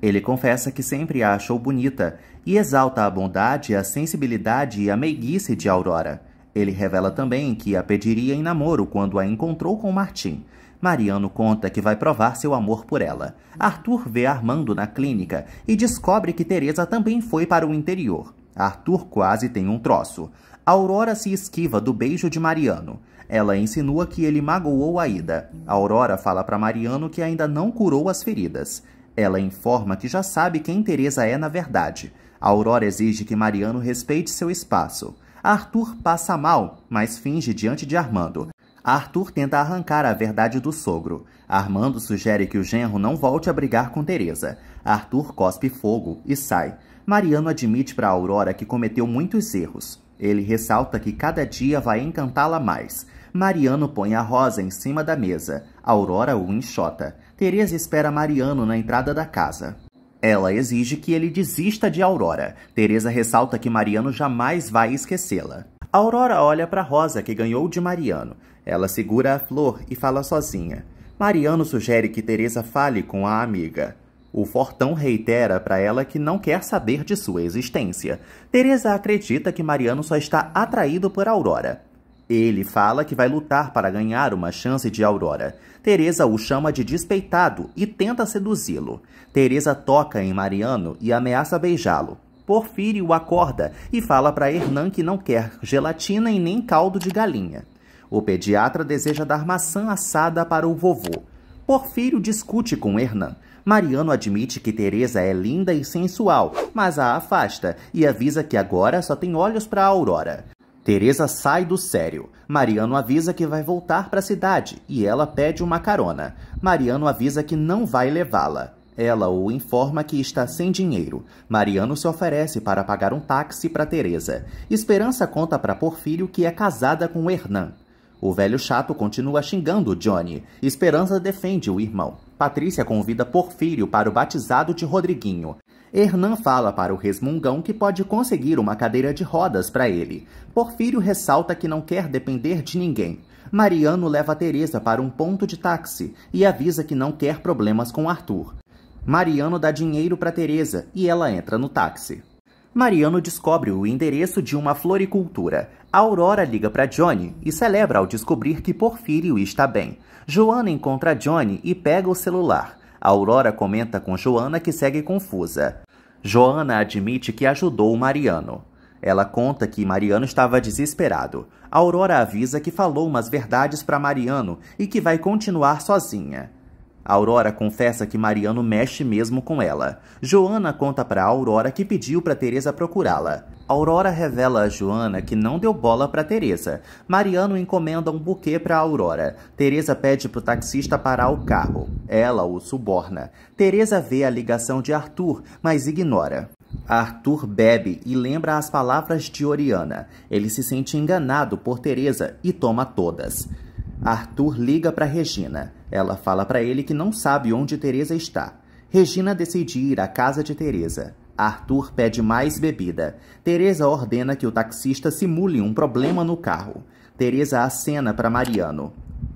Ele confessa que sempre a achou bonita e exalta a bondade, a sensibilidade e a meiguice de Aurora. Ele revela também que a pediria em namoro quando a encontrou com Martim. Mariano conta que vai provar seu amor por ela. Arthur vê Armando na clínica e descobre que Teresa também foi para o interior. Arthur quase tem um troço. Aurora se esquiva do beijo de Mariano. Ela insinua que ele magoou ida. Aurora fala para Mariano que ainda não curou as feridas. Ela informa que já sabe quem Teresa é na verdade. Aurora exige que Mariano respeite seu espaço. Arthur passa mal, mas finge diante de Armando. Arthur tenta arrancar a verdade do sogro. Armando sugere que o genro não volte a brigar com Teresa. Arthur cospe fogo e sai. Mariano admite para Aurora que cometeu muitos erros. Ele ressalta que cada dia vai encantá-la mais. Mariano põe a rosa em cima da mesa. Aurora o enxota. Teresa espera Mariano na entrada da casa. Ela exige que ele desista de Aurora. Teresa ressalta que Mariano jamais vai esquecê-la. Aurora olha para Rosa, que ganhou de Mariano. Ela segura a flor e fala sozinha. Mariano sugere que Teresa fale com a amiga. O Fortão reitera para ela que não quer saber de sua existência. Teresa acredita que Mariano só está atraído por Aurora. Ele fala que vai lutar para ganhar uma chance de Aurora. Teresa o chama de despeitado e tenta seduzi-lo. Teresa toca em Mariano e ameaça beijá-lo. Porfírio acorda e fala para Hernan que não quer gelatina e nem caldo de galinha. O pediatra deseja dar maçã assada para o vovô. Porfírio discute com Hernan. Mariano admite que Teresa é linda e sensual, mas a afasta e avisa que agora só tem olhos para Aurora. Teresa sai do sério. Mariano avisa que vai voltar para a cidade e ela pede uma carona. Mariano avisa que não vai levá-la. Ela o informa que está sem dinheiro. Mariano se oferece para pagar um táxi para Teresa. Esperança conta para Porfírio que é casada com Hernan. O velho chato continua xingando Johnny. Esperança defende o irmão. Patrícia convida Porfírio para o batizado de Rodriguinho. Hernan fala para o resmungão que pode conseguir uma cadeira de rodas para ele. Porfírio ressalta que não quer depender de ninguém. Mariano leva Teresa para um ponto de táxi e avisa que não quer problemas com Arthur. Mariano dá dinheiro para Teresa e ela entra no táxi. Mariano descobre o endereço de uma floricultura. A Aurora liga para Johnny e celebra ao descobrir que Porfírio está bem. Joana encontra Johnny e pega o celular. A Aurora comenta com Joana que segue confusa. Joana admite que ajudou Mariano. Ela conta que Mariano estava desesperado. A Aurora avisa que falou umas verdades para Mariano e que vai continuar sozinha. A Aurora confessa que Mariano mexe mesmo com ela. Joana conta para Aurora que pediu para Teresa procurá-la. Aurora revela a Joana que não deu bola para Teresa. Mariano encomenda um buquê para Aurora. Teresa pede pro taxista parar o carro. Ela o suborna. Teresa vê a ligação de Arthur, mas ignora. Arthur bebe e lembra as palavras de Oriana. Ele se sente enganado por Teresa e toma todas. Arthur liga para Regina. Ela fala para ele que não sabe onde Teresa está. Regina decide ir à casa de Teresa. Arthur pede mais bebida. Teresa ordena que o taxista simule um problema no carro. Teresa acena para Mariano.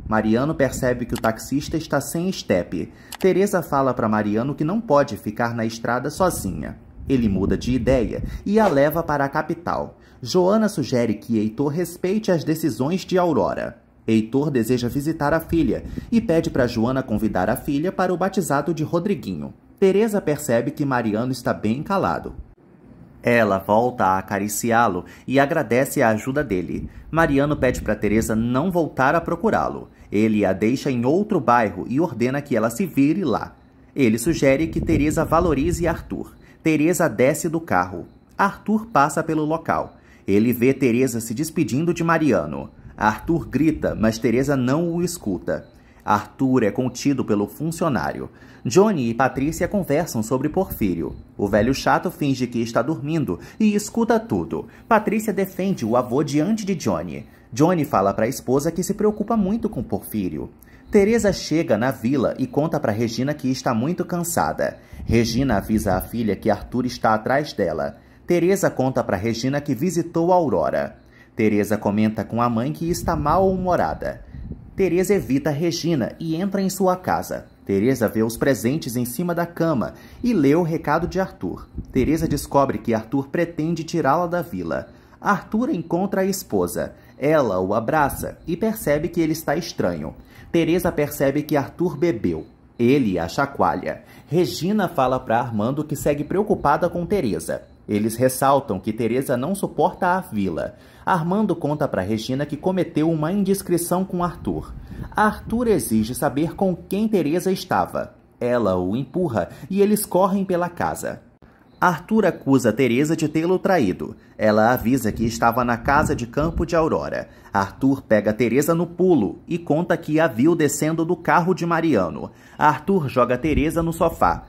Mariano percebe que o taxista está sem estepe. Teresa fala para Mariano que não pode ficar na estrada sozinha. Ele muda de ideia e a leva para a capital. Joana sugere que Heitor respeite as decisões de Aurora. Heitor deseja visitar a filha e pede para Joana convidar a filha para o batizado de Rodriguinho. Teresa percebe que Mariano está bem calado. Ela volta a acariciá-lo e agradece a ajuda dele. Mariano pede para Teresa não voltar a procurá-lo. Ele a deixa em outro bairro e ordena que ela se vire lá. Ele sugere que Teresa valorize Arthur. Teresa desce do carro. Arthur passa pelo local. Ele vê Teresa se despedindo de Mariano. Arthur grita, mas Teresa não o escuta. Arthur é contido pelo funcionário. Johnny e Patrícia conversam sobre Porfírio. O velho chato finge que está dormindo e escuta tudo. Patrícia defende o avô diante de Johnny. Johnny fala para a esposa que se preocupa muito com Porfírio. Teresa chega na vila e conta para Regina que está muito cansada. Regina avisa a filha que Arthur está atrás dela. Teresa conta para Regina que visitou Aurora. Teresa comenta com a mãe que está mal-humorada. Teresa evita Regina e entra em sua casa. Teresa vê os presentes em cima da cama e lê o recado de Arthur. Teresa descobre que Arthur pretende tirá-la da vila. Arthur encontra a esposa. Ela o abraça e percebe que ele está estranho. Teresa percebe que Arthur bebeu. Ele a chacoalha. Regina fala para Armando que segue preocupada com Teresa. Eles ressaltam que Teresa não suporta a vila. Armando conta para Regina que cometeu uma indiscrição com Arthur. Arthur exige saber com quem Teresa estava. Ela o empurra e eles correm pela casa. Arthur acusa Teresa de tê-lo traído. Ela avisa que estava na casa de campo de Aurora. Arthur pega Teresa no pulo e conta que a viu descendo do carro de Mariano. Arthur joga Teresa no sofá.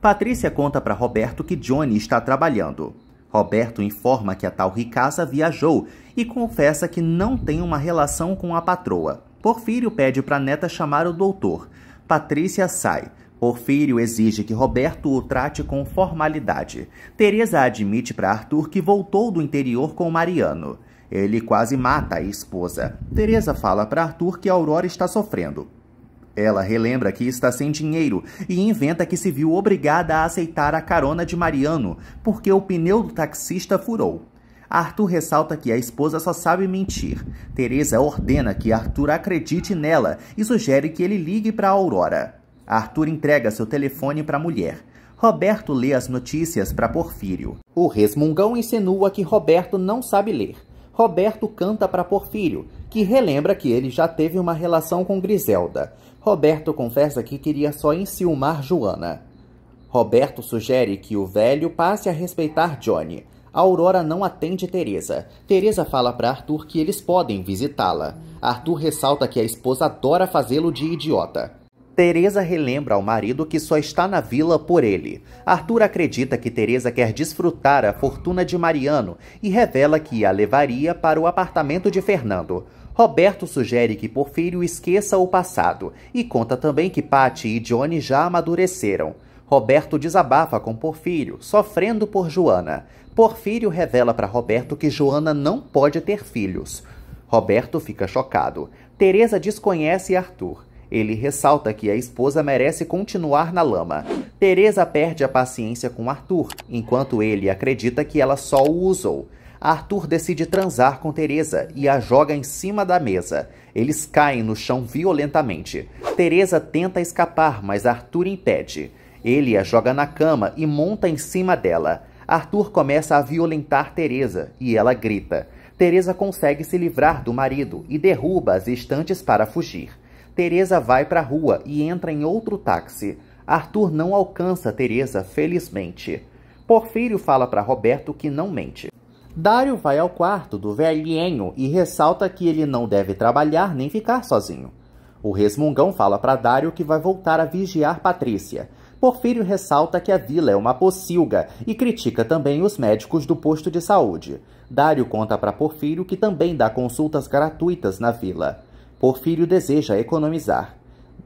Patrícia conta para Roberto que Johnny está trabalhando. Roberto informa que a tal Ricasa viajou e confessa que não tem uma relação com a patroa. Porfírio pede para a neta chamar o doutor. Patrícia sai. Porfírio exige que Roberto o trate com formalidade. Teresa admite para Arthur que voltou do interior com Mariano. Ele quase mata a esposa. Teresa fala para Arthur que Aurora está sofrendo. Ela relembra que está sem dinheiro e inventa que se viu obrigada a aceitar a carona de Mariano porque o pneu do taxista furou. Arthur ressalta que a esposa só sabe mentir. Teresa ordena que Arthur acredite nela e sugere que ele ligue para Aurora. Arthur entrega seu telefone para a mulher. Roberto lê as notícias para Porfírio. O resmungão insinua que Roberto não sabe ler. Roberto canta para Porfírio, que relembra que ele já teve uma relação com Griselda. Roberto confessa que queria só enciumar Joana. Roberto sugere que o velho passe a respeitar Johnny. Aurora não atende Teresa. Teresa fala para Arthur que eles podem visitá-la. Arthur ressalta que a esposa adora fazê-lo de idiota. Teresa relembra ao marido que só está na vila por ele. Arthur acredita que Teresa quer desfrutar a fortuna de Mariano e revela que a levaria para o apartamento de Fernando. Roberto sugere que Porfírio esqueça o passado e conta também que Patty e Johnny já amadureceram. Roberto desabafa com Porfírio, sofrendo por Joana. Porfírio revela para Roberto que Joana não pode ter filhos. Roberto fica chocado. Teresa desconhece Arthur. Ele ressalta que a esposa merece continuar na lama. Teresa perde a paciência com Arthur, enquanto ele acredita que ela só o usou. Arthur decide transar com Teresa e a joga em cima da mesa. Eles caem no chão violentamente. Teresa tenta escapar, mas Arthur impede. Ele a joga na cama e monta em cima dela. Arthur começa a violentar Teresa e ela grita. Teresa consegue se livrar do marido e derruba as estantes para fugir. Teresa vai para a rua e entra em outro táxi. Arthur não alcança Teresa, felizmente. Porfírio fala para Roberto que não mente. Dário vai ao quarto do velhinho e ressalta que ele não deve trabalhar nem ficar sozinho. O resmungão fala para Dário que vai voltar a vigiar Patrícia. Porfírio ressalta que a vila é uma pocilga e critica também os médicos do posto de saúde. Dário conta para Porfírio que também dá consultas gratuitas na vila. Porfírio deseja economizar.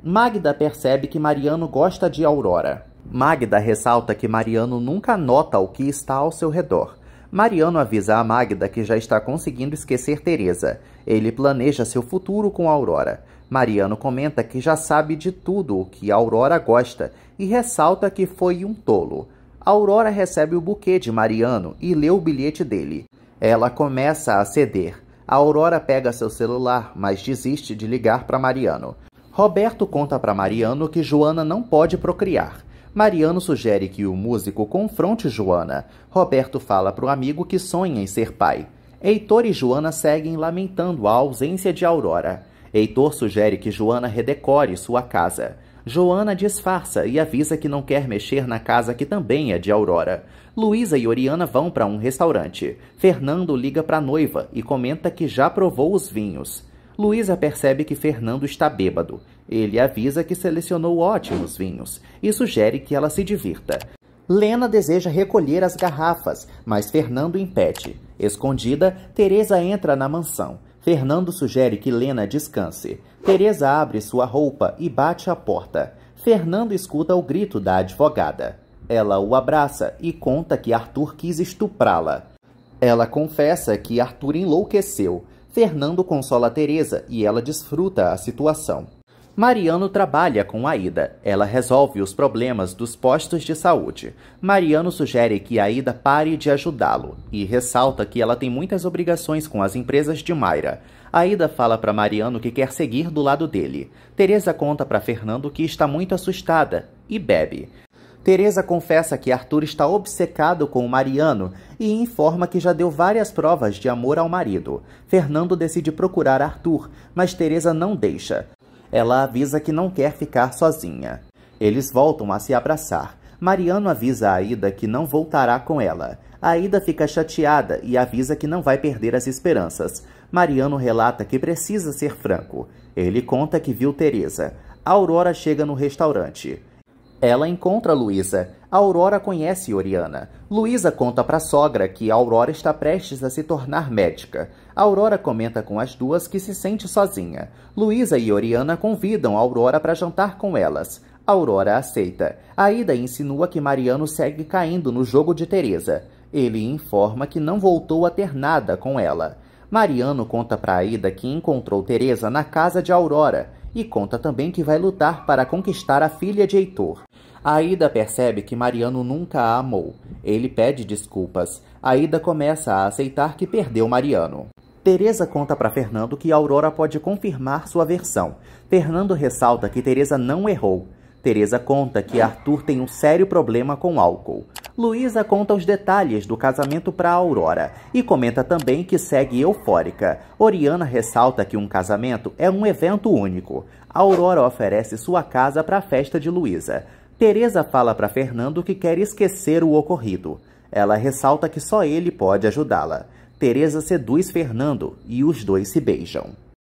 Magda percebe que Mariano gosta de Aurora. Magda ressalta que Mariano nunca nota o que está ao seu redor. Mariano avisa a Magda que já está conseguindo esquecer Teresa. Ele planeja seu futuro com Aurora. Mariano comenta que já sabe de tudo o que Aurora gosta e ressalta que foi um tolo. Aurora recebe o buquê de Mariano e lê o bilhete dele. Ela começa a ceder. A Aurora pega seu celular, mas desiste de ligar para Mariano. Roberto conta para Mariano que Joana não pode procriar. Mariano sugere que o músico confronte Joana. Roberto fala para o amigo que sonha em ser pai. Heitor e Joana seguem lamentando a ausência de Aurora. Heitor sugere que Joana redecore sua casa. Joana disfarça e avisa que não quer mexer na casa que também é de Aurora. Luísa e Oriana vão para um restaurante. Fernando liga para a noiva e comenta que já provou os vinhos. Luísa percebe que Fernando está bêbado. Ele avisa que selecionou ótimos vinhos e sugere que ela se divirta. Lena deseja recolher as garrafas, mas Fernando impede. Escondida, Teresa entra na mansão. Fernando sugere que Lena descanse. Teresa abre sua roupa e bate a porta. Fernando escuta o grito da advogada. Ela o abraça e conta que Arthur quis estuprá-la. Ela confessa que Arthur enlouqueceu Fernando consola Teresa e ela desfruta a situação. Mariano trabalha com Aida. Ela resolve os problemas dos postos de saúde. Mariano sugere que Aida pare de ajudá-lo e ressalta que ela tem muitas obrigações com as empresas de Mayra. Aida fala para Mariano que quer seguir do lado dele. Teresa conta para Fernando que está muito assustada e bebe. Teresa confessa que Arthur está obcecado com Mariano e informa que já deu várias provas de amor ao marido. Fernando decide procurar Arthur, mas Teresa não deixa. Ela avisa que não quer ficar sozinha. Eles voltam a se abraçar. Mariano avisa a Aida que não voltará com ela. A Aida fica chateada e avisa que não vai perder as esperanças. Mariano relata que precisa ser franco. Ele conta que viu Teresa. Aurora chega no restaurante. Ela encontra Luísa. Aurora conhece Oriana. Luísa conta para a sogra que Aurora está prestes a se tornar médica. Aurora comenta com as duas que se sente sozinha. Luísa e Oriana convidam Aurora para jantar com elas. Aurora aceita. Aida insinua que Mariano segue caindo no jogo de Teresa. Ele informa que não voltou a ter nada com ela. Mariano conta para Aida que encontrou Teresa na casa de Aurora e conta também que vai lutar para conquistar a filha de Heitor. Aida percebe que Mariano nunca a amou. Ele pede desculpas. Aida começa a aceitar que perdeu Mariano. Teresa conta para Fernando que Aurora pode confirmar sua versão. Fernando ressalta que Teresa não errou. Teresa conta que Arthur tem um sério problema com álcool. Luísa conta os detalhes do casamento para Aurora e comenta também que segue eufórica. Oriana ressalta que um casamento é um evento único. Aurora oferece sua casa para a festa de Luísa. Teresa fala para Fernando que quer esquecer o ocorrido. Ela ressalta que só ele pode ajudá-la. Teresa seduz Fernando e os dois se beijam.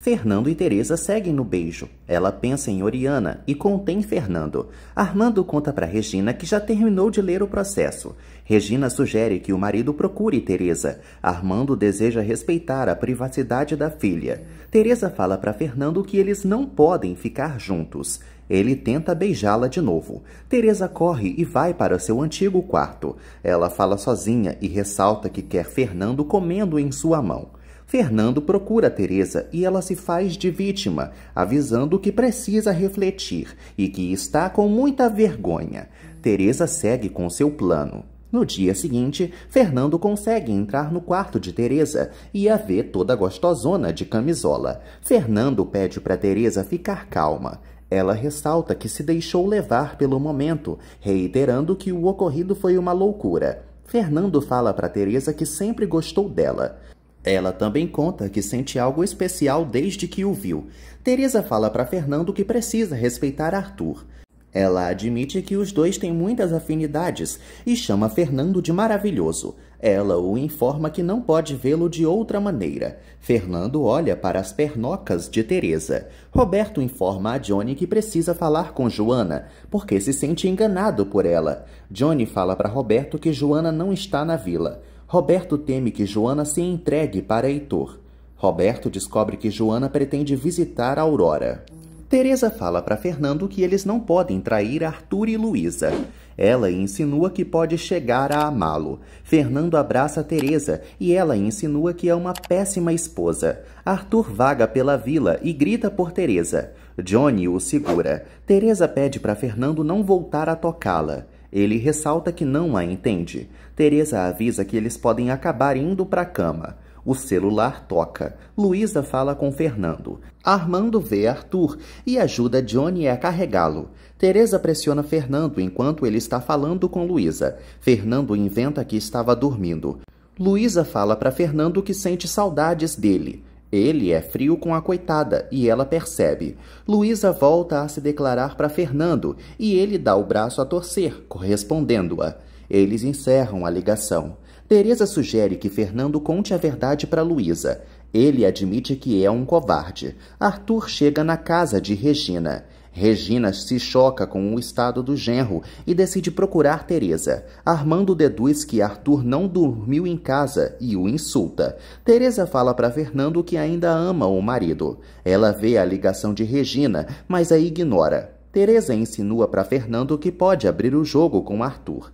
Fernando e Teresa seguem no beijo. Ela pensa em Oriana e contém Fernando. Armando conta para Regina que já terminou de ler o processo. Regina sugere que o marido procure Teresa. Armando deseja respeitar a privacidade da filha. Teresa fala para Fernando que eles não podem ficar juntos. Ele tenta beijá-la de novo. Teresa corre e vai para seu antigo quarto. Ela fala sozinha e ressalta que quer Fernando comendo em sua mão. Fernando procura Teresa e ela se faz de vítima, avisando que precisa refletir e que está com muita vergonha. Teresa segue com seu plano. No dia seguinte, Fernando consegue entrar no quarto de Teresa e a vê toda gostosona de camisola. Fernando pede para Teresa ficar calma. Ela ressalta que se deixou levar pelo momento, reiterando que o ocorrido foi uma loucura. Fernando fala para Teresa que sempre gostou dela. Ela também conta que sente algo especial desde que o viu. Teresa fala para Fernando que precisa respeitar Arthur. Ela admite que os dois têm muitas afinidades e chama Fernando de maravilhoso. Ela o informa que não pode vê-lo de outra maneira. Fernando olha para as pernocas de Teresa. Roberto informa a Johnny que precisa falar com Joana, porque se sente enganado por ela. Johnny fala para Roberto que Joana não está na vila. Roberto teme que Joana se entregue para Heitor. Roberto descobre que Joana pretende visitar Aurora. Teresa fala para Fernando que eles não podem trair Arthur e Luísa. Ela insinua que pode chegar a amá-lo. Fernando abraça Teresa e ela insinua que é uma péssima esposa. Arthur vaga pela vila e grita por Teresa. Johnny o segura. Teresa pede para Fernando não voltar a tocá-la. Ele ressalta que não a entende. Teresa avisa que eles podem acabar indo para a cama. O celular toca. Luísa fala com Fernando. Armando vê Arthur e ajuda Johnny a carregá-lo. Teresa pressiona Fernando enquanto ele está falando com Luísa. Fernando inventa que estava dormindo. Luísa fala para Fernando que sente saudades dele. Ele é frio com a coitada e ela percebe. Luísa volta a se declarar para Fernando e ele dá o braço a torcer, correspondendo-a. Eles encerram a ligação. Teresa sugere que Fernando conte a verdade para Luísa. Ele admite que é um covarde. Arthur chega na casa de Regina. Regina se choca com o estado do genro e decide procurar Teresa. Armando deduz que Arthur não dormiu em casa e o insulta. Teresa fala para Fernando que ainda ama o marido. Ela vê a ligação de Regina, mas a ignora. Teresa insinua para Fernando que pode abrir o jogo com Arthur.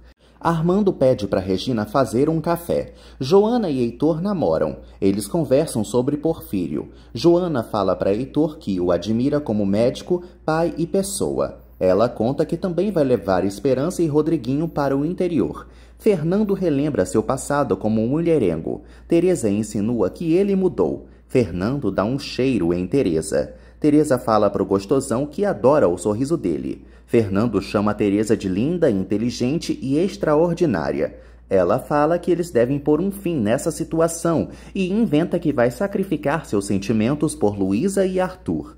Armando pede para Regina fazer um café. Joana e Heitor namoram. Eles conversam sobre Porfírio. Joana fala para Heitor que o admira como médico, pai e pessoa. Ela conta que também vai levar Esperança e Rodriguinho para o interior. Fernando relembra seu passado como um mulherengo. Teresa insinua que ele mudou. Fernando dá um cheiro em Teresa. Teresa fala para o gostosão que adora o sorriso dele. Fernando chama Teresa de linda, inteligente e extraordinária. Ela fala que eles devem pôr um fim nessa situação e inventa que vai sacrificar seus sentimentos por Luísa e Arthur.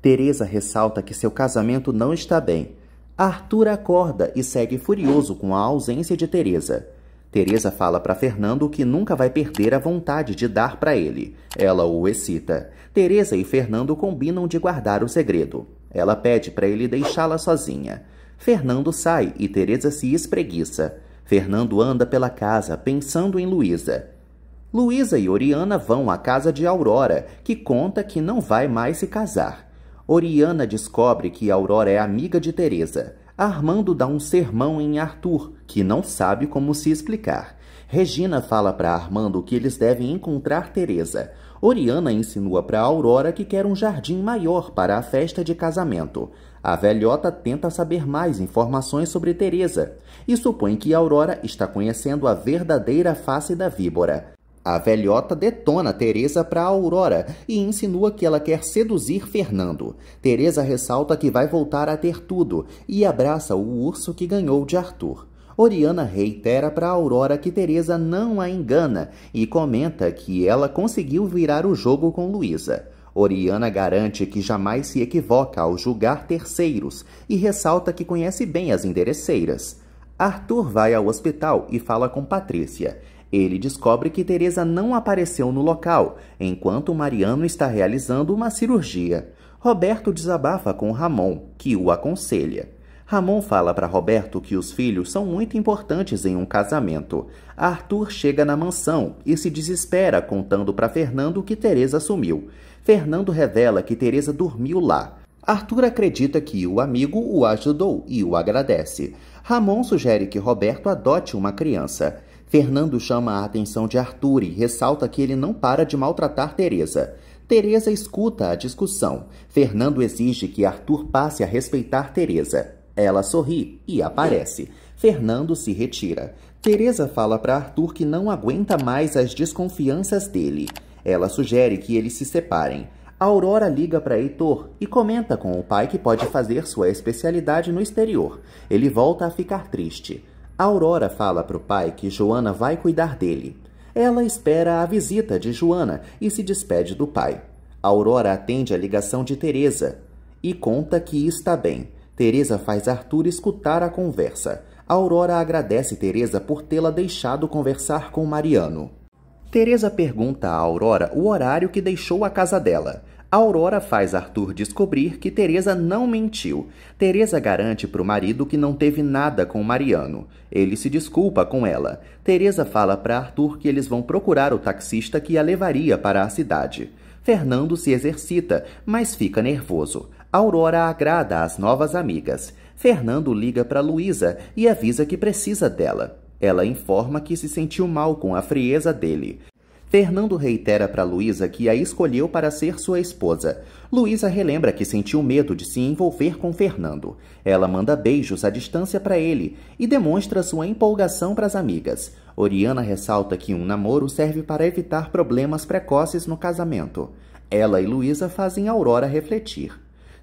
Teresa ressalta que seu casamento não está bem. Arthur acorda e segue furioso com a ausência de Teresa. Teresa fala para Fernando que nunca vai perder a vontade de dar para ele. Ela o excita. Teresa e Fernando combinam de guardar o segredo. Ela pede para ele deixá-la sozinha. Fernando sai e Teresa se espreguiça. Fernando anda pela casa pensando em Luísa. Luísa e Oriana vão à casa de Aurora, que conta que não vai mais se casar. Oriana descobre que Aurora é amiga de Teresa. Armando dá um sermão em Arthur, que não sabe como se explicar. Regina fala para Armando que eles devem encontrar Teresa. Oriana insinua para Aurora que quer um jardim maior para a festa de casamento. A velhota tenta saber mais informações sobre Teresa e supõe que Aurora está conhecendo a verdadeira face da víbora. A velhota detona Teresa para Aurora e insinua que ela quer seduzir Fernando. Teresa ressalta que vai voltar a ter tudo e abraça o urso que ganhou de Arthur. Oriana reitera para Aurora que Teresa não a engana e comenta que ela conseguiu virar o jogo com Luísa. Oriana garante que jamais se equivoca ao julgar terceiros e ressalta que conhece bem as endereceiras. Arthur vai ao hospital e fala com Patrícia. Ele descobre que Teresa não apareceu no local, enquanto Mariano está realizando uma cirurgia. Roberto desabafa com Ramon, que o aconselha. Ramon fala para Roberto que os filhos são muito importantes em um casamento. Arthur chega na mansão e se desespera contando para Fernando que Teresa sumiu. Fernando revela que Teresa dormiu lá. Arthur acredita que o amigo o ajudou e o agradece. Ramon sugere que Roberto adote uma criança. Fernando chama a atenção de Arthur e ressalta que ele não para de maltratar Teresa. Teresa escuta a discussão. Fernando exige que Arthur passe a respeitar Teresa. Ela sorri e aparece. Fernando se retira. Teresa fala para Arthur que não aguenta mais as desconfianças dele. Ela sugere que eles se separem. A Aurora liga para Heitor e comenta com o pai que pode fazer sua especialidade no exterior. Ele volta a ficar triste. A Aurora fala para o pai que Joana vai cuidar dele. Ela espera a visita de Joana e se despede do pai. A Aurora atende a ligação de Teresa e conta que está bem. Teresa faz Arthur escutar a conversa. Aurora agradece Teresa por tê-la deixado conversar com Mariano. Teresa pergunta a Aurora o horário que deixou a casa dela. Aurora faz Arthur descobrir que Teresa não mentiu. Teresa garante para o marido que não teve nada com Mariano. Ele se desculpa com ela. Teresa fala para Arthur que eles vão procurar o taxista que a levaria para a cidade. Fernando se exercita, mas fica nervoso. Aurora agrada às novas amigas. Fernando liga para Luísa e avisa que precisa dela. Ela informa que se sentiu mal com a frieza dele. Fernando reitera para Luísa que a escolheu para ser sua esposa. Luísa relembra que sentiu medo de se envolver com Fernando. Ela manda beijos à distância para ele e demonstra sua empolgação para as amigas. Oriana ressalta que um namoro serve para evitar problemas precoces no casamento. Ela e Luísa fazem Aurora refletir.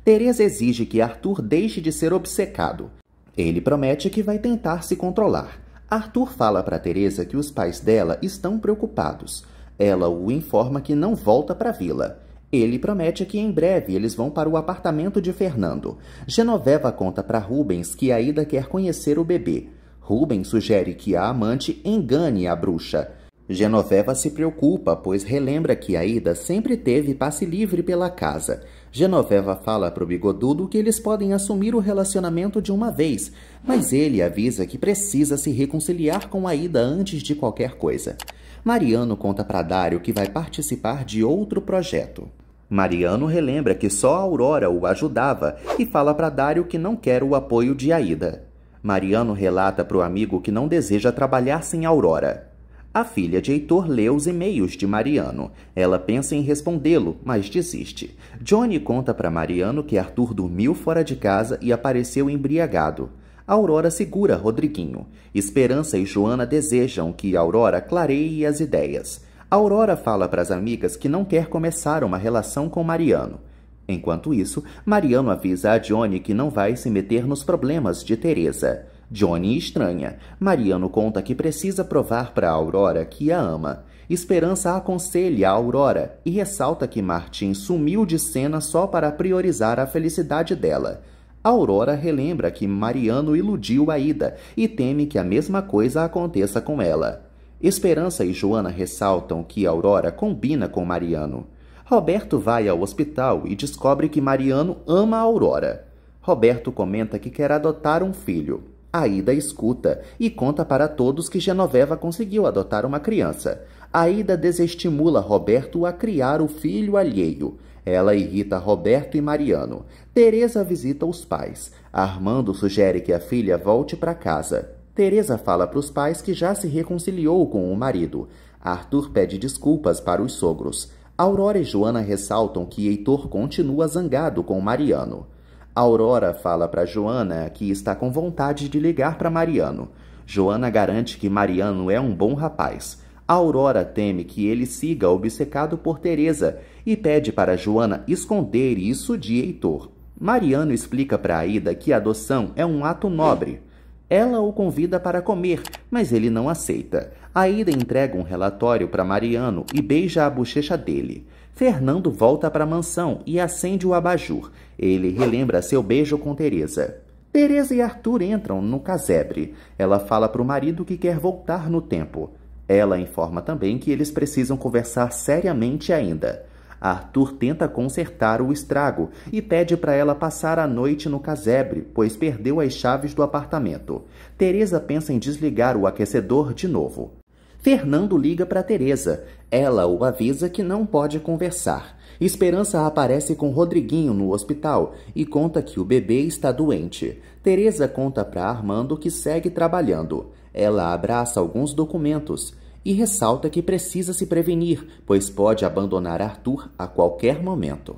Teresa exige que Arthur deixe de ser obcecado. Ele promete que vai tentar se controlar. Arthur fala para Teresa que os pais dela estão preocupados. Ela o informa que não volta para a vila. Ele promete que em breve eles vão para o apartamento de Fernando. Genoveva conta para Rubens que Aida quer conhecer o bebê. Rubens sugere que a amante engane a bruxa. Genoveva se preocupa, pois relembra que Aida sempre teve passe livre pela casa. Genoveva fala para o bigodudo que eles podem assumir o relacionamento de uma vez, mas ele avisa que precisa se reconciliar com a ida antes de qualquer coisa. Mariano conta para Dário que vai participar de outro projeto. Mariano relembra que só Aurora o ajudava e fala para Dário que não quer o apoio de Aida. Mariano relata para o amigo que não deseja trabalhar sem Aurora. A filha de Heitor lê os e-mails de Mariano. Ela pensa em respondê-lo, mas desiste. Johnny conta para Mariano que Arthur dormiu fora de casa e apareceu embriagado. Aurora segura Rodriguinho. Esperança e Joana desejam que Aurora clareie as ideias. Aurora fala para as amigas que não quer começar uma relação com Mariano. Enquanto isso, Mariano avisa a Johnny que não vai se meter nos problemas de Teresa. Johnny estranha. Mariano conta que precisa provar para Aurora que a ama. Esperança aconselha a Aurora e ressalta que Martin sumiu de cena só para priorizar a felicidade dela. Aurora relembra que Mariano iludiu a Ida e teme que a mesma coisa aconteça com ela. Esperança e Joana ressaltam que Aurora combina com Mariano. Roberto vai ao hospital e descobre que Mariano ama Aurora. Roberto comenta que quer adotar um filho. Aida escuta e conta para todos que Genoveva conseguiu adotar uma criança. Aida desestimula Roberto a criar o filho alheio. Ela irrita Roberto e Mariano. Teresa visita os pais. Armando sugere que a filha volte para casa. Teresa fala para os pais que já se reconciliou com o marido. Arthur pede desculpas para os sogros. Aurora e Joana ressaltam que Heitor continua zangado com Mariano. Aurora fala para Joana que está com vontade de ligar para Mariano. Joana garante que Mariano é um bom rapaz. Aurora teme que ele siga obcecado por Teresa e pede para Joana esconder isso de Heitor. Mariano explica para Aida que a adoção é um ato nobre. Ela o convida para comer, mas ele não aceita. Aida entrega um relatório para Mariano e beija a bochecha dele. Fernando volta para a mansão e acende o abajur. Ele relembra seu beijo com Teresa. Teresa e Arthur entram no casebre. Ela fala para o marido que quer voltar no tempo. Ela informa também que eles precisam conversar seriamente ainda. Arthur tenta consertar o estrago e pede para ela passar a noite no casebre, pois perdeu as chaves do apartamento. Teresa pensa em desligar o aquecedor de novo. Fernando liga para Teresa. Ela o avisa que não pode conversar. Esperança aparece com Rodriguinho no hospital e conta que o bebê está doente. Teresa conta para Armando que segue trabalhando. Ela abraça alguns documentos e ressalta que precisa se prevenir, pois pode abandonar Arthur a qualquer momento.